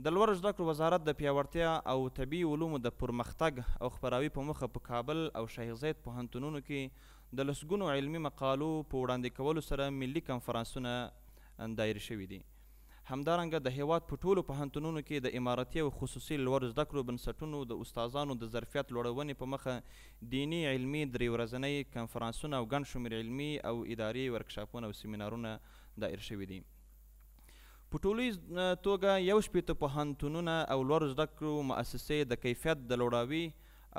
E: د لوړ زده کړو وزارت د پیاوړتیا او طبي علومو د پرمختګ او خپراوي په مخه په کابل او شیخ زاید پوهنتونونو کې د لسګونو علمي مقالو په وړاندې کولو سره ملي کنفرانسونه دایر شوي دي همدارنګه د هیواد په ټولو پوهنتونونو کې د اماراتي او خصوصي لوړ زده کړو بنسټونو د استادانو د ظرفیت لوړونې په مخه دینی علمي درې ورځنۍ کنفرانسونه او ګڼ شمېر علمي او اداري ورکشاپونه او سیمینارونه دایر شوي دي په ټولیز توګه یو شپېته پوهنتونونه او لوړ زده کړو مؤسسې د کیفیت د لوړاوي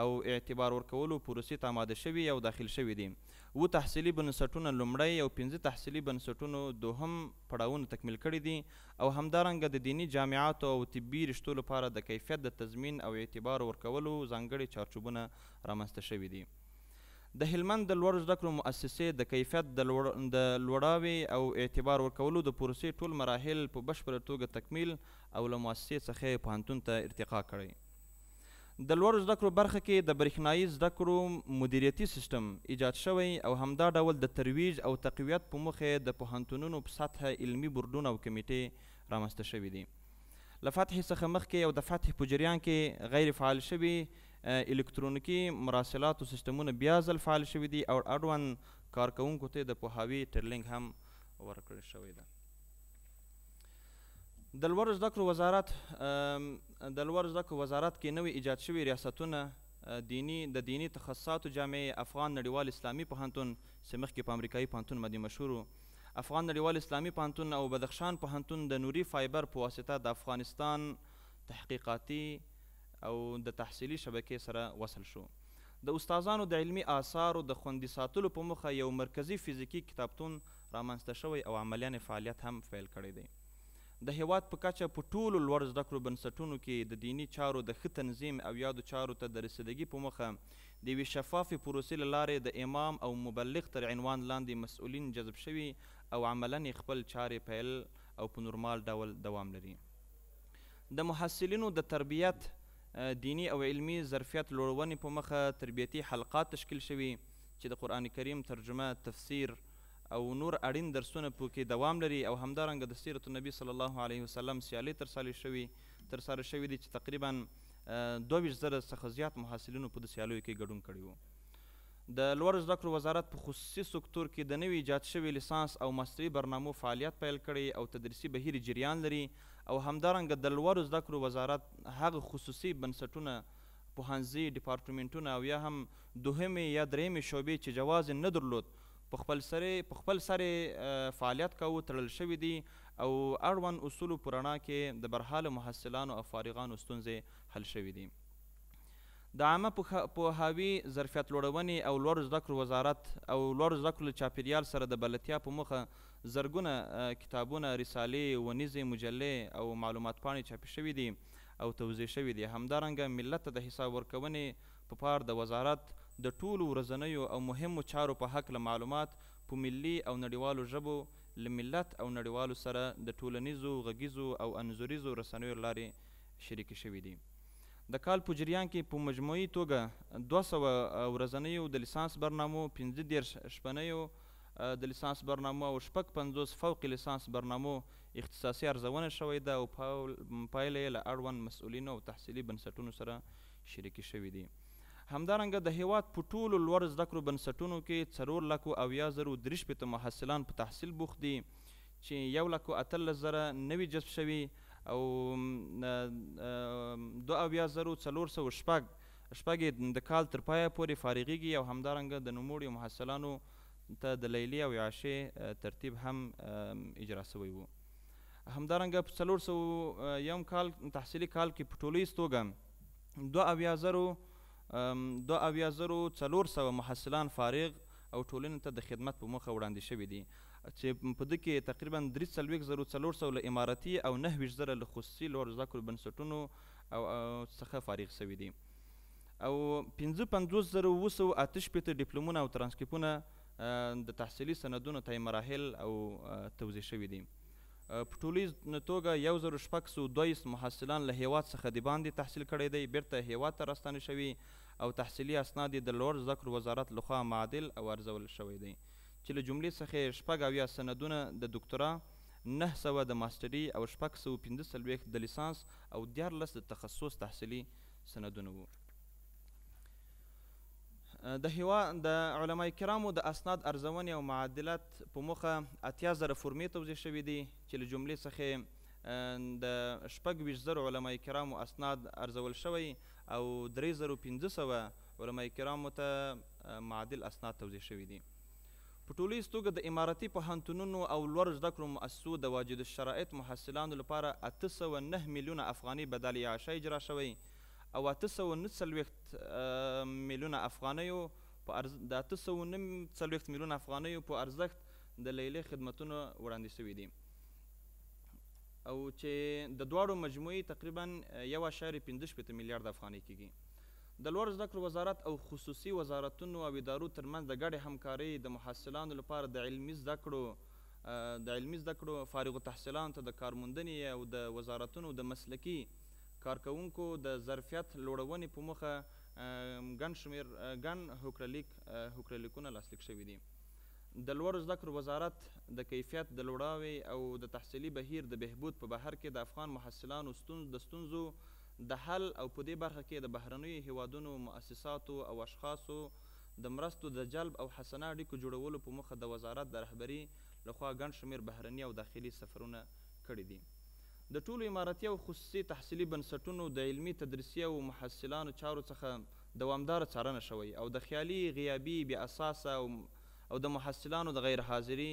E: او اعتبار ورکولو پروسې ته آماده شوي او داخل شوي دي و تحصیلي بنسټونه لومړی او پنځه تحصیلي بنسټونو دوهم پړاوونه تکمیل کړي دي او همدارنګه د دینی جامعاتو او طبي رشتو لپاره د کیفیت د تضمین او اعتبار ورکولو ځانګړي چارچوبونه رامنځته شوي دي د هلمند د لوړ زده کړو مؤسسې د کیفیت د لوړاوي او اعتبار ورکولو د پروسې ټول مراحل په بشپړه توګه تکمیل او له مؤسسې څخه پوهنتون ته ارتقا کړی د لوړ زده کړو برخه کې د برېښنایي زده کړو مدیریتي سیستم ایجاد شوی او همدا ډول د ترویج او تقویت په موخه د پوهنتونونو په سطحه علمي بوردونه او کمیټې رامنځته شوي دي له فتحې څخه مخکې او د فتحې په جریان کې غیر فعال شوي الکترونیکی مراسلاتو سیستمونه بیا ځل فعال شوي دي او اړوند کارکوونکو ته د پوهاوي ټرلینګ هم ورکړل شوی ده د لوړ زده کړو وزارت د لوړ زده کړو وزارت کې نوې ایجاد شوي ریاستونه دینی د دینی تخصصاتو جامعې افغان نړیوال اسلامي پوهنتون سمخ کې په امریکایي پوهنتون باندې مشهور افغان نړیوال اسلامي پانتون او بدخشان پوهنتون د نوري فایبر په واسطه د افغانستان تحقیقاتي او د تحصیلي شبکې سره وصل شو د استادانو د علمي آثارو د خوندي ساتلو په موخه یو مرکزی فزیکی کتابتون رامنځته شوی او عملیان فعالیت هم پیل کړی دی د هیواد په کچه په ټولو لوړ زده کړو بنسټونو کې د دینی چارو د ښه تنظیم او یادو چارو ته د رسیدګۍ په موخه د یوې شفافې پروسې له لارې د امام او مبلغ تر عنوان لاندې مسؤلین جذب شوي او عملاً خپل چارې پیل او په نورمال ډول دوام لري د محصلینو د تربیت دینی او علمی ظرفیت لوړونې په مخه تربیتي حلقات تشکیل شوي چې د قرآن کریم ترجمه تفسیر او نور اړین درسونه پکې دوام لري او همدارنګه د سیرت النبی صلی الله علیه وسلم سیالي ترساله شوي ترسره شوي دي چې تقریبا دوه ویشت زره څخه زیات محصلینو په د سیالیو کې ګډون کړی و د لوړ زده کړو وزارت په خصوصي سکتور کې د نوي ایجاد شوي لیسانس او ماستري برنامو فعالیت پیل کړی او تدریسي بهیر جریان لري او همدارنګه د لوړو زده کړو وزارت هغه خصوصي بنسټونه پوهنځي ډپارټمنټونه او یا هم دوهمې یا درېمې شعبې چې جواز نه درلود په خپل سره په خپل سره فعالیت کاوه تړل شوی دی او اړوند اصول پرانا کې د برحال محصلانو او فارغانو ستونزې حل شوې دي د عامه پوهاوي ظرفیت لوړونې او لوړ زده کړو وزارت او لوړ زده کړو چاپیریال سره د بلدتیا په مخه زرګونه کتابونه رسالې ونیزې مجلې او معلومات پاڼې چاپې شوي دي او توضیح شوي دي همدارنګه ملت ته د حساب ورکونې په پار د وزارت د ټولو ورځنیو او مهمو چارو په هکله معلومات په ملي او نړیوالو ژبو له ملت او نړیوالو سره د ټولنیزو غږیزو او انځوریزو رسنیو لارې شریکې شوي دي د کال په جریان کې په مجموعي توګه دوه سوه ورځنیو د لیسانس برنامو پنځه دېرش شپنیو د لیسانس برنامه او شپږ پنځوس فوق لیسانس برنامو اختصاصي ارزونه شوې ده او پایله یې له اړوند مسؤلینو او تحصیلي بنسټونو سره شریکې شوې دي همدارنګه د هیواد په ټولو لوړ زده کړو بنسټونو کې څلور لکو اویا زرو درې شپېته محصلان په تحصیل بوخت دي چې یو لکو اتلس زره نوي جذب شوي او دوه اویا زرو څلور سوه شپږ شپږ د کال تر پایه پورې فارغیږي او همدارنګه د نوموړي محصلانو ته د لیلی او عاشې ترتیب هم اجرا سوی وو همدارنګه په څلور سوه یم کال تحصیلي کال کې په ټولیز توګه دوه اویا زرو دوه اویا زرو څلور سوه محصلان فارغ او ټولنې ته د خدمت په موخه وړاندې شوي دي چې په ده کې تقریبا درې څلوېښت زرو څلور سوه له اماراتي او نهه ویشت زره له خصوصي لوړو زده کړو بنسټونو او څخه فارغ سوي دي او پنځه پنځوس زره اووه سوه اته شپېته ډیپلومونه او ترانسکریپونه د تحصیلي سندونو ته مراحل او توضیح شوي دي په ټولیز توګه یو زر شپږ سو دویس محصلان له هیواد څخه د باندې تحصیل کړی دی بیرته هیواد ته راستانه شوي او تحصیلي اسناد یې د لوړ زده کړو وزارت لخوا معادل او ارزول شوی دی چې له جملې څخه شپږ اویا سندونه د دکتورا نه سوه د ماسټري او شپږ سوه پنځه څلوېښت د لیسانس او دیارلس د تخصص تحصیلي سندونه وو د هوا د علما کرامو د اسناد ارزونې او معادلات په موخه اتیا زره فورمې توضیح شوي دي چې له جملې څخه د شپږ ویشت زره علما کرامو اسناد ارزول شوی او درې زره پنځه سوه علما کرامو ته معادل اسناد توضیح شوي دي په ټولیز توګه د اماراتي پوهنتونونو او لوړ زده کړو مؤسسو د واجد الشرایط محصلانو لپاره اته سوه نهه میلیونه افغاني بدالې عاشه اجرا شوی او اته سوه نه څلوېښت میلیونه افغانیو په ارز د اته سوه نه څلوېښت میلیونه افغانیو په ارزښت د لیلې خدمتونه وړاندې شوي دي او چې د دواړو مجموعي تقریبا یو اعشاریه پنځه شپېته میلیارد افغانۍ کېږي د لوړ زده کړو وزارت او خصوصي وزارتونو او ادارو ترمنځ د ګډې همکارۍ د محصلانو لپاره د علمي زده کړو د علمي زده کړو فارغ التحصیلانو ته د کارموندنې او د وزارتونو د مسلکي کارکوونکو د ظرفیت لوړونې په موخه ګڼ شمېر ګڼ هوکړلیک هوکړلیکونه لاسلیک شوي دي د لوړو زده کړو وزارت د کیفیت د لوړاوي او د تحصیلي بهیر د بهبود په بهر کې د افغان محصلانو ستونز د ستونزو د حل او په دې برخه کې د بهرنیو هیوادونو مؤسساتو او اشخاصو د مرستو د جلب او حسنه اړیکو جوړولو په موخه د وزارت د رهبري لخوا ګڼ شمېر بهرني او داخلي سفرونه کړي دي د ټولو اماراتي او خصوصي تحصیلي بنسټونو د علمي تدریسي او محصلانو چارو څخه دوامداره څارنه شوې او د خیالي غیابي بې اساسه او او د محصلانو د غیر حاضري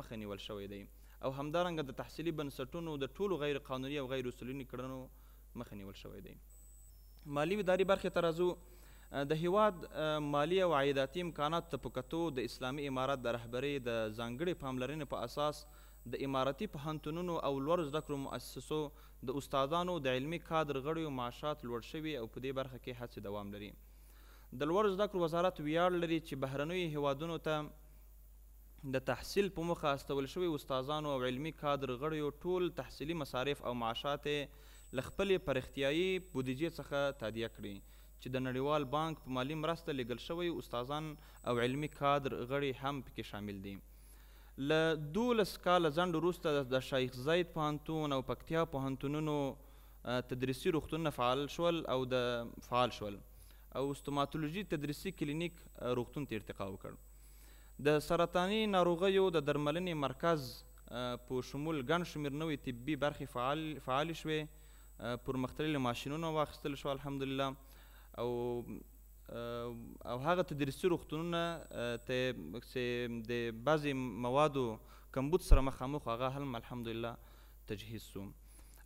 E: مخه نیول شوې دی او همدارنګه د تحصیلي بنسټونو د ټولو غیر قانوني او غیر اصولي کړنو مخه نیول شوې دی مالی اداري برخې ته راځو د هیواد مالی او عایداتي امکانات ته په کتو د اسلامي امارات د رهبرۍ د ځانګړې پاملرنې په اساس د اماراتي پوهنتونونو او لوړو زده کړو مؤسسو د استادانو د علمي کادر غړیو معاشات لوړ شوي او په دې برخه کې هڅې دوام لري د لوړو زده کړو وزارت ویاړ لري چې بهرنیو هیوادونو ته د تحصیل په موخه استول شوي استادانو او علمي کادر غړیو ټول تحصیلي مصارف او معاشات له خپلې پراختیایي بودیجې څخه تادیه کړي چې د نړیوال بانک په مالی مرسته لیږل شوی استادان او علمی کادر غړي هم پکې شامل دي ل دولس کال زند وروسته د شیخ زید پوهنتون او پکتیا پوهنتونونو تدریسي روغتونونه فعال شول او د فعال شول او استوماتولوژي تدریسي کلینیک روغتون ته ارتقا وکړ د سرطاني ناروغیو د درملنې مرکز په شمول ګڼ شمېر نوې طبي برخې فعال فعالې شوې پرمختللي ماشینونه واخیستل شو الحمدلله او او هغه تدریسي روغتونونه ته چې د بعضې موادو کمبود سره مخامخ هغه حل الحمدلله تجهیز سو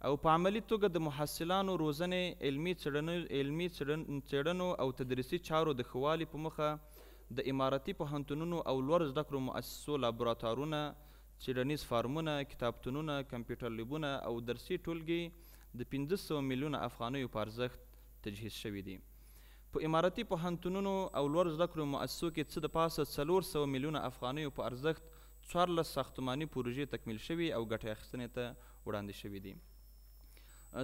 E: او په عملی توګه د محصلانو روزنې علمی څېړنو علمی څېړنو او تدریسي چارو د ښوالي په مخه د اماراتي پوهنتونونو او لوړ زده کړو مؤسسو لابراتوارونه څېړنیز فارمونه کتابتونونه کمپیوټر لیبونه او درسي ټولګي د 1500 میلیونه افغانیو په ارزښت تجهیز شوي دي په اماراتي په هنتونونو او لوړ زده کړو مؤسسو کې څه د پاسه څلور سوه میلیونه افغانیو په ارزښت څوارلس ساختماني پروژې تکمیل شوي او ګټې اخیستنې ته وړاندې شوي دي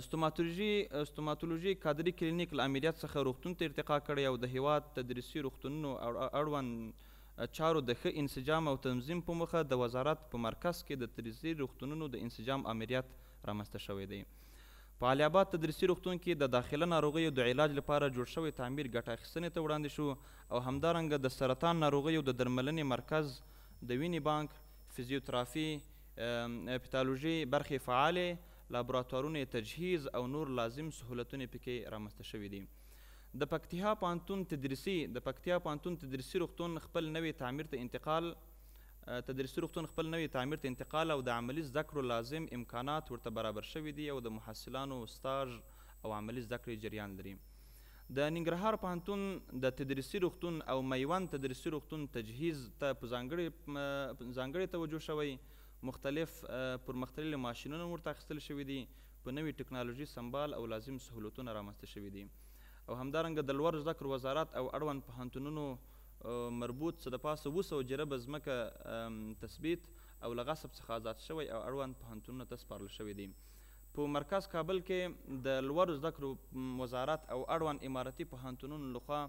E: استوماتولوژي استوماتولوژي کادري کلینیک له عملیات څخه روغتون ته ارتقا کړی او د هیواد تدریسي روغتونونو اړوند چارو د ښه انسجام او تنظیم په موخه د وزارت په مرکز کې د تدریسي روغتونونو د انسجام عملیات رامنځته شوی دی په علي آباد تدریسي روغتون کې د داخله ناروغیو د علاج لپاره جوړ شوی تعمیر ګټه اخیستنې ته وړاندې شو او همدارنګه د سرطان ناروغیو د درملنې مرکز د وینې بانک فزیوترافي پیتالوژي برخې فعالې لابراتوارونه تجهیز او نور لازم سهولتونه پکې رامنځته شوي دي د پکتیا پانتون تدریسي د پکتیا پانتون تدریسي روغتون خپل نوې تعمیر ته انتقال تدریسي روغتون خپل نوې تعمیر ته انتقال او د عملي زده کړو لازم امکانات ورته برابر شوي دي او د محصلانو ستاژ او عملي زده کړې جریان لري د ننګرهار پوهنتون د تدریسي روغتون او میوند تدریسي روغتون تجهیز ته په ځانګړې ځانګړې توجه شوی مختلف پرمختللي ماشینونه ورته اخیستل شوي دي په نوې ټکنالوژي سمبال او لازم سهولتونه رامنځته شوي دي او همدارنګه د لوړ زده کړو وزارت او اړوند پوهنتونونو مربوط څه د پاسه اووه سوه جربه ځمکه تثبیت او له غصب څخه آزاد شوی او اړوند پوهنتونونو ته سپارل شوی دی په مرکز کابل کې د لوړو زده کړو وزارت او اړوند اماراتي پوهنتونونو لخوا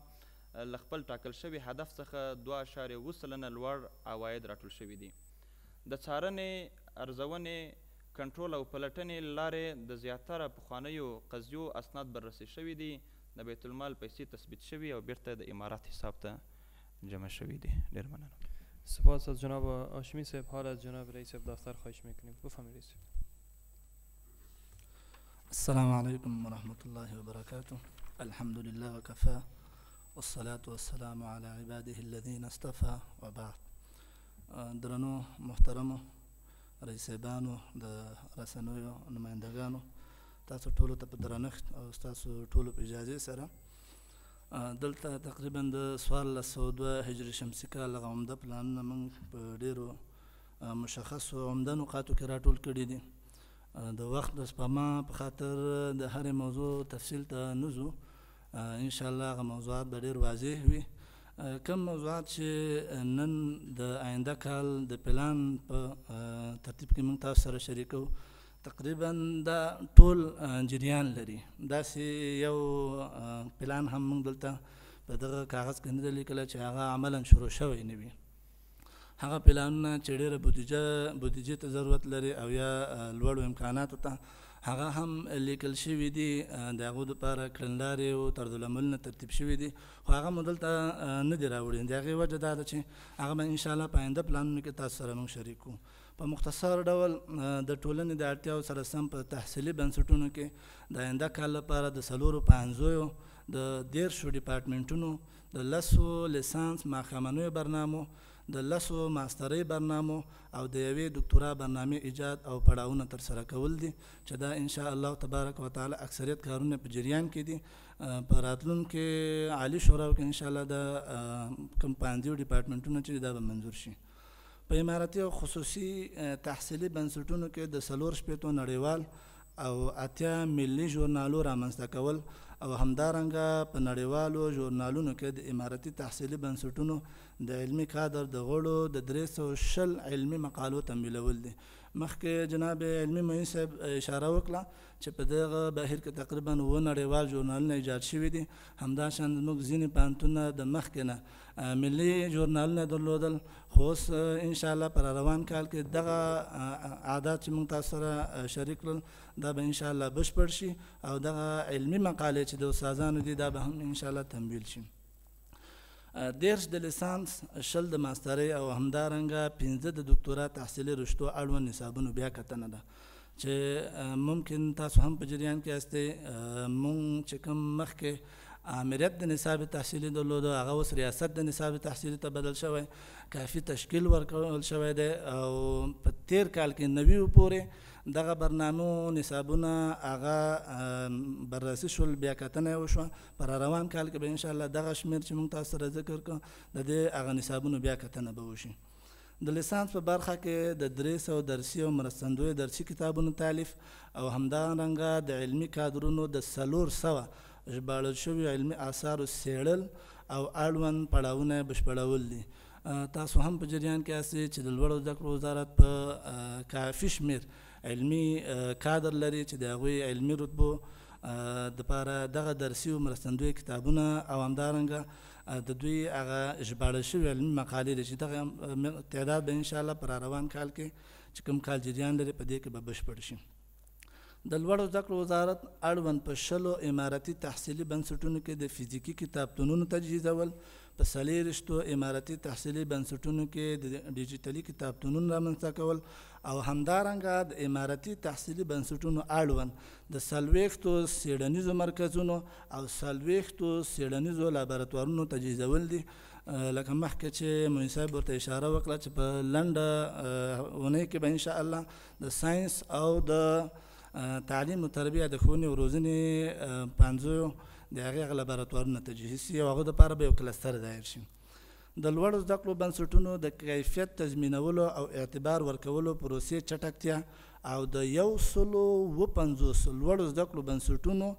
E: له خپل ټاکل شوي هدف څخه دوه اعشاریه اووه سلنه لوړ عواید راټول شوي دي د څارنې ارزونې کنټرول او پلټنې لارې د زیاتره پخوانیو قضیو اسناد بررسي شوي دي د بیت المال پیسې تثبیت شوي او بیرته د امارات حساب ته جمع شوی دی ډیر مننه
A: سپاس از جناب آشمی صاحب حال از جناب رئیس دفتر خواهش میکنیم بفهمید رئیس
F: السلام علیکم و رحمت الله و برکاته الحمد لله و کفا والصلاة والسلام على عباده الذين اصطفى و بعد درنو محترمو رئیسبانو د رسنویو نمایندګانو تاسو ټولو ته په درنښت او تاسو ټولو په اجازه سره دلته تقریبا د 1402 هجری شمسی کال غومده پلانونه موږ په ډیرو مشخصو عمده نقاطو کې راټول کړي دي د وخت د سپما په خاطر د هر موضوع تفصیل ته نزو ان شاء الله غو موضوعات به ډیر واضح وي کم موضوعات چې نن د آینده کال د پلان په ترتیب کې موږ تاسو سره شریکو تقریبا دا ټول جریان لري داسې یو پلان هم موږ دلته په دغه کاغذ کې نه دی لیکلی چې هغه عملا شروع شوی نه وي هغه پلانونه چې ډېره بودیجه بودیجې ته ضرورت لري او یا لوړو امکاناتو ته هغه هم لیکل شوي دي د هغو دپاره کړنلارې او طرزالعملونه ترتیب شوي دي خو هغه مو دلته نه دي راوړي د هغې وجه دا ده چې هغه به انشاءالله په آینده پلانونو کې تاسو سره موږ شریک کړو په مختصر ډول د ټولنې د اړتیاو سره سم په تحصیلي بنسټونو کې د آینده کال لپاره د سلورو پنځویو د دیرشو ډپارټمنټونو د لسو لیسانس ماښامنیو برنامو د لسو ماستری برنامو او د یوې دکتورا برنامې ایجاد او پړاوونه ترسره کول دي چې دا ان شاء الله تبارک وتعالى اکثریت کارونه په جریان کې دي په راتلونکو عالی شورا کې ان شاء الله د کم پاندیو ډپارټمنټونه چې دا به منظور شي په اماراتي او خصوصي تحصیلي بنسټونو کې د سلور شپېتو نړیوال او اتیا ملي ژورنالو رامنځته کول او همدارنګه په نړیوالو ژورنالونو کې د اماراتي تحصیلي بنسټونو د علمی کادر د غړو د درې سوه شل علمي مقالو تمویلول دي مخکې جناب علمي معین صاحب اشاره وکړه چې په دغه بهیر کې تقریبا اووه نړیوال ژورنالونه ایجاد شوي دي همداشان زموږ ځینې پوهنتونونه د مخکې نه ملي ژورنالونه درلودل خو اوس انشاءالله پر روان کال کې دغه عادات چې موږ تاسو سره شریک کړل دا به انشاءالله بشپړ شي او دغه علمي مقالې چې د استادانو دي دا به هم انشاءالله تمویل شي دیرش د لیسانس شل د ماستری او همدارنګه پنځه د دکتورا تحصیلي رشتو اړوند حسابونو بیا کتنه ده چې ممکن تاسو هم په جریان کې هستئ مونږ چې کوم مخکې عامریت د نصاب تحصیلي درلودو هغه اوس ریاست د نصاب تحصیلي ته بدل شوی کافي تشکیل ورکول شوی دی او په تیر کال کې نوي پورې دغه برنامو نصابونه هغه بررسي شول بیا کتنه وشوه پر روان کال کې به انشاءالله دغه شمیر چې موږ تاسو سره ذکر کړو د دې هغه نصابونو بیا کتنه به وشي د لسانس په برخه کې د درې سو درسي او مرستندوی درسي کتابونو تالیف او همدارنګه د علمي کادرونو د سلور سوه ژباړل شوي علمي آثارو څېړل او اړوند پړاوونه بشپړول دي تاسو هم په جریان کې یاستئ چې د لوړو زده کړو وزارت په کافي شمېر علمي کادر لري چې د هغوی علمي رتبو دپاره دغه درسي او مرستندوی کتابونه او همدارنګه د دوی هغه ژباړل شوي علمي مقالې دي چې دغه تعداد به انشاءالله په راروان کال کې چې کوم کال جریان لري په دې کې به بشپړ شي د لوړو زده کړو وزارت اړوند په شلو اماراتي تحصیلي بنسټونو کې د فزیکي کتابتونونو تجهیزول په څلېرویشتو اماراتي تحصیلي بنسټونو کې د ډیجیټلي کتابتونونو رامنځته کول او همدارنګه د اماراتي تحصیلي بنسټونو اړوند د څلوېښتو څېړنیزو مرکزونو او څلوېښتو څېړنیزو لابراتوارونو تجهیزول دي لکه مخکې چې مونږ صاحب ورته اشاره وکړه چې په لنډه اونۍ کې به انشاءالله د ساینس او د تعلیم او تربیه د ښوونې او روزنې پنځو د هغې هغه لابراتوارونه تجهیز سي او هغو دپاره به یو کلستر دایر شي د لوړو زده کړو بنسټونو د کیفیت تضمینولو او اعتبار ورکولو پروسې چټکتیا او د یو سلو اوه پنځوس لوړو زده کړو بنسټونو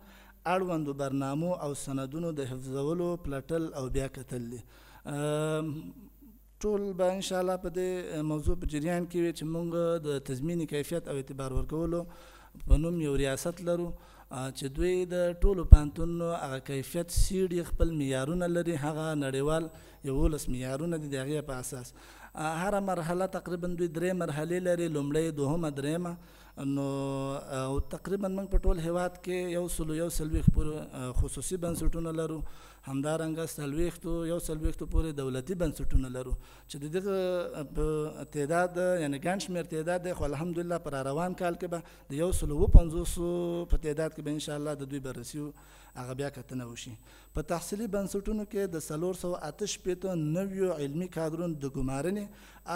F: اړوندو برنامو او سندونو د حفظولو پلټل او بیا کتل دي ټول به انشاءالله په دې موضوع په جریان کې وي چې موږ د تضمیني کیفیت او اعتبار ورکولو په نوم یو ریاست لرو چې دوی د ټولو پانتونو هغه کیفیت سیډ خپل معیارونه لري هغه نړیوال یولس معیارونه دي د هغې په اساس هره مرحله تقریبا دوی درې مرحلې لري لومړی دوهمه درېمه نو او تقریبا موږ په ټول هیواد کې یو سلو یو سلويخ پورې خصوصي بنسټونه لرو همدارنګه سلويختو یو سلويختو پورې دولتي بنسټونه لرو چې د دغه تعداد یعنی ګڼ شمېر تعداد دی خو الحمدلله پر روان کال کې به د یو سلو و پنځوسو په تعداد کې به انشاءالله د دوی بررسي هغه بیا کتنه وشي په تحصیلي بنسټونو کې د 318 نویو علمي کادرونو د ګمارنې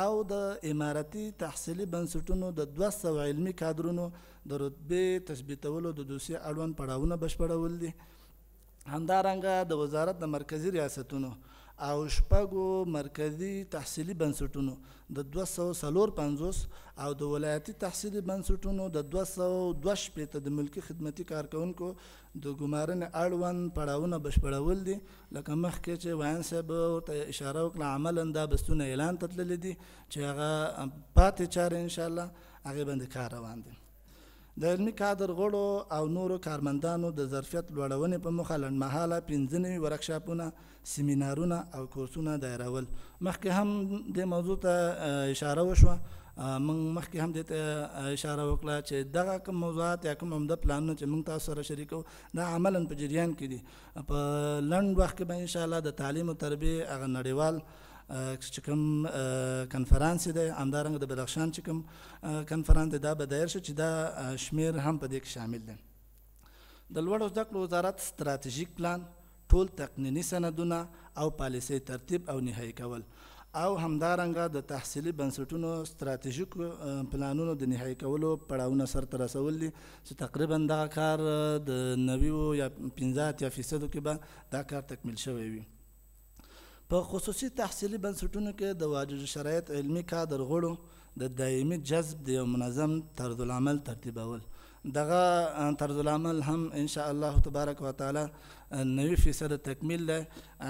F: او د اماراتي تحصیلي بنسټونو د 200 علمي کادرونو د رتبه تثبیتولو د دوسیه اړوند پړاوونه بشپړول دي همدارنګه د وزارت د مرکزی ریاستونو او شپږو مرکزی تحصیلي بنسټونو د 250 او د ولایتي تحصیلي بنسټونو د 202 پته د ملکی خدمتي کارکونکو د ګمارنې اړوند پړاوونه بشپړول دي لکه مخکې چې وایان صاحب ورته اشاره وکړه عملا دا بستونه اعلان تتللی دي چې هغه پاتې چارې ان شاء الله هغه باندې کار روان دي د علمي کادر غړو او نورو کارمندانو د ظرفیت لوړونې په موخه لنډمهاله پنځه نوي ورکشاپونه سیمینارونه او کورسونه دایرول مخکې هم دې موضوع ته اشاره وشوه موږ مخکې هم دې ته اشاره وکړه چې دغه کوم موضوعات یا کوم عمده پلانونه چې موږ تاسو سره شریکو دا عملا په جریان کې دي په لنډ وخت کې به انشاءالله د تعلیم او تربیې هغه نړیوال چې کوم کانفرنس دی همدارنګه د بدخشان چې کوم کانفرنس دی دا به دایر شي چې دا شمیر هم په دې کې شامل دی د لوړو زده کړو وزارت ستراتیژیک پلان ټول تقنینی سندونه او پالیسۍ ترتیب او نهایي کول او همدارنګه د تحصیلي بنسټونو ستراتیژیک پلانونو د نهایي کولو پړاوونه سرته رسول دي چې تقریبا دغه کار د نویو یا پنځه اتیا فیصدو کې به دا کار تکمیل شوی وي په خصوصي تحصیلي بنسټونو کې د واجب شرایط علمي کادر غړو د دایمي جذب د یو منظم طرزالعمل ترتیبول دغه طرز العمل هم ان شاء الله تبارک وتعالى 90 فیصد تکمیل ده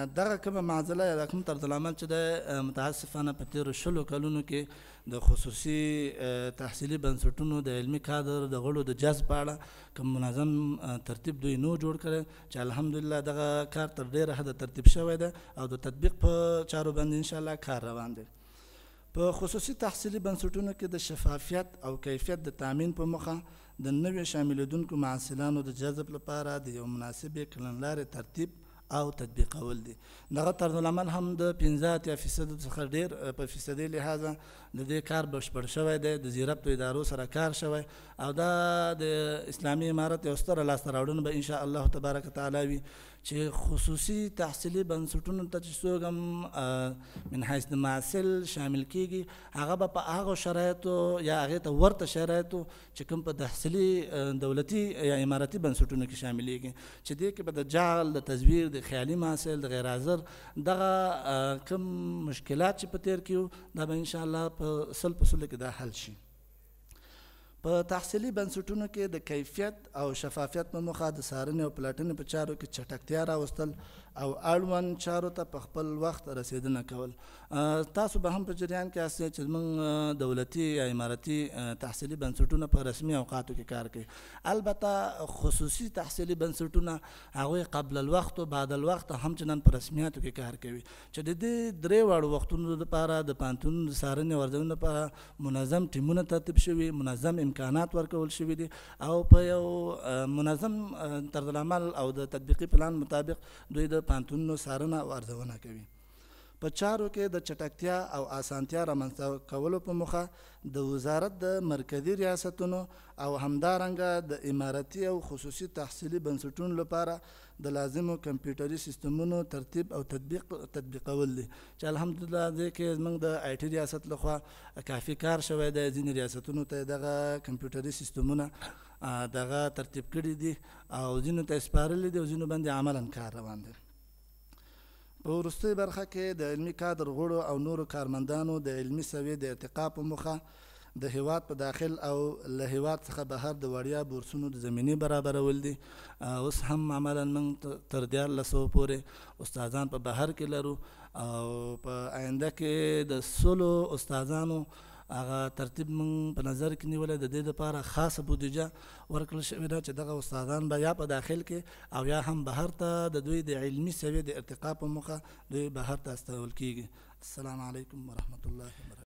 F: دغه کومه معضله یا کوم طرز العمل چې د متاسفانه په تیر شلو کلونو کې د خصوصي تحصیلي بنسټونو د علمي کادر د غړو د جذب په اړه کوم منظم ترتیب دوی نو جوړ کړي چې الحمدلله دغه کار تر ډیره حد ترتیب شوی ده او د تطبیق په چارو باندې ان شاء الله کار روان دی په خصوصي تحصیلي بنسټونو کې د شفافیت او کیفیت د تامین په مخه د نوې شاملېدونکو محصلانو د جذب لپاره د یو مناسبې کړنلارې ترتیب او تطبیقول دي دغه طرزالعمل هم د پنځه اتیا فیصد څخه ډېر په فیصدي لحاظه د دې کار بشپړ شوی دی د زیربتو ادارو سره کار شوی او دا د اسلامي امارت یو ستره لاسته راوړنه به انشاء الله تبارک تعالی وي چې خصوصي تحصیلي بنسټونو ته چې څوک هم من حیث د معسل شامل کیږي هغه به په هغو شرایطو یا هغې ته ورته شرایطو چې کوم په تحصیلي دولتي یا اماراتي بنسټونو کې شاملېږي چې دې کې به د جعل د تزویر د خیالي معسل د غیر حاضر دغه کوم مشکلات چې په تیر کې دا به ان شاء الله په په سل په سلو کې دا حل شي په تحصیلي بنسټونو کې د کیفیت او شفافیت په موخه د سارنې او پلاتنې په چارو کې چټکتیا راوستل او اړوند چارو ته په خپل وخت رسیدنه کول تاسو به هم په جریان کې اسئ چې موږ دولتي یا اماراتي تحصیلي بنسټونه په رسمي اوقاتو کې کار کوي البته خصوصي تحصیلي بنسټونه هغه قبل الوقت او بعد الوقت هم چنن په رسمیاتو کې کار کوي چې د دې درې وړو وختونو لپاره د پانتون سارنې ورزونې لپاره منظم ټیمونه ترتیب شوي منظم امکانات ورکول شوي دي او په یو منظم طرزالعمل او د تطبیقي پلان مطابق دوی د د پانتونو سارنه او ارزونه کوي په چارو کې د چټکتیا او اسانتیا رامنځته کولو په مخه د وزارت د مرکزی ریاستونو او همدارنګه د اماراتي او خصوصي تحصیلي بنسټونو لپاره د لازمو کمپیوټري سیستمونو ترتیب او تطبیق تطبیقول دي چې الحمدلله د کې زمنګ د آی ټي ریاست لخوا کافي کار شوی دی ځینې ریاستونو ته دغه کمپیوټري سیستمونه دغه ترتیب کړي دي او ځینو ته سپارل دي او ځینو باندې عملاً کار روان دی په وروستۍ برخه کې د علمي کادر غړو او نورو کارمندانو د علمي سویې د ارتقا په موخه د هیواد په داخل او له هیواد څخه بهر د وړیا بورسونو د زمینی برابرول دي اوس هم عملا موږ تر دیارلسو پورې استادان په بهر کې لرو او په آینده کې د سلو استادانو هغه ترتیب مونږ په نظر کې نیولې د دې لپاره خاصه بودیجه ورکړل شوې ده چې دغه استادان به یا په داخل کې او یا هم بهر ته د دوی د علمي سویې د ارتقا په موخه دوی بهر ته استول کیږي السلام علیکم ورحمت الله وبرکاته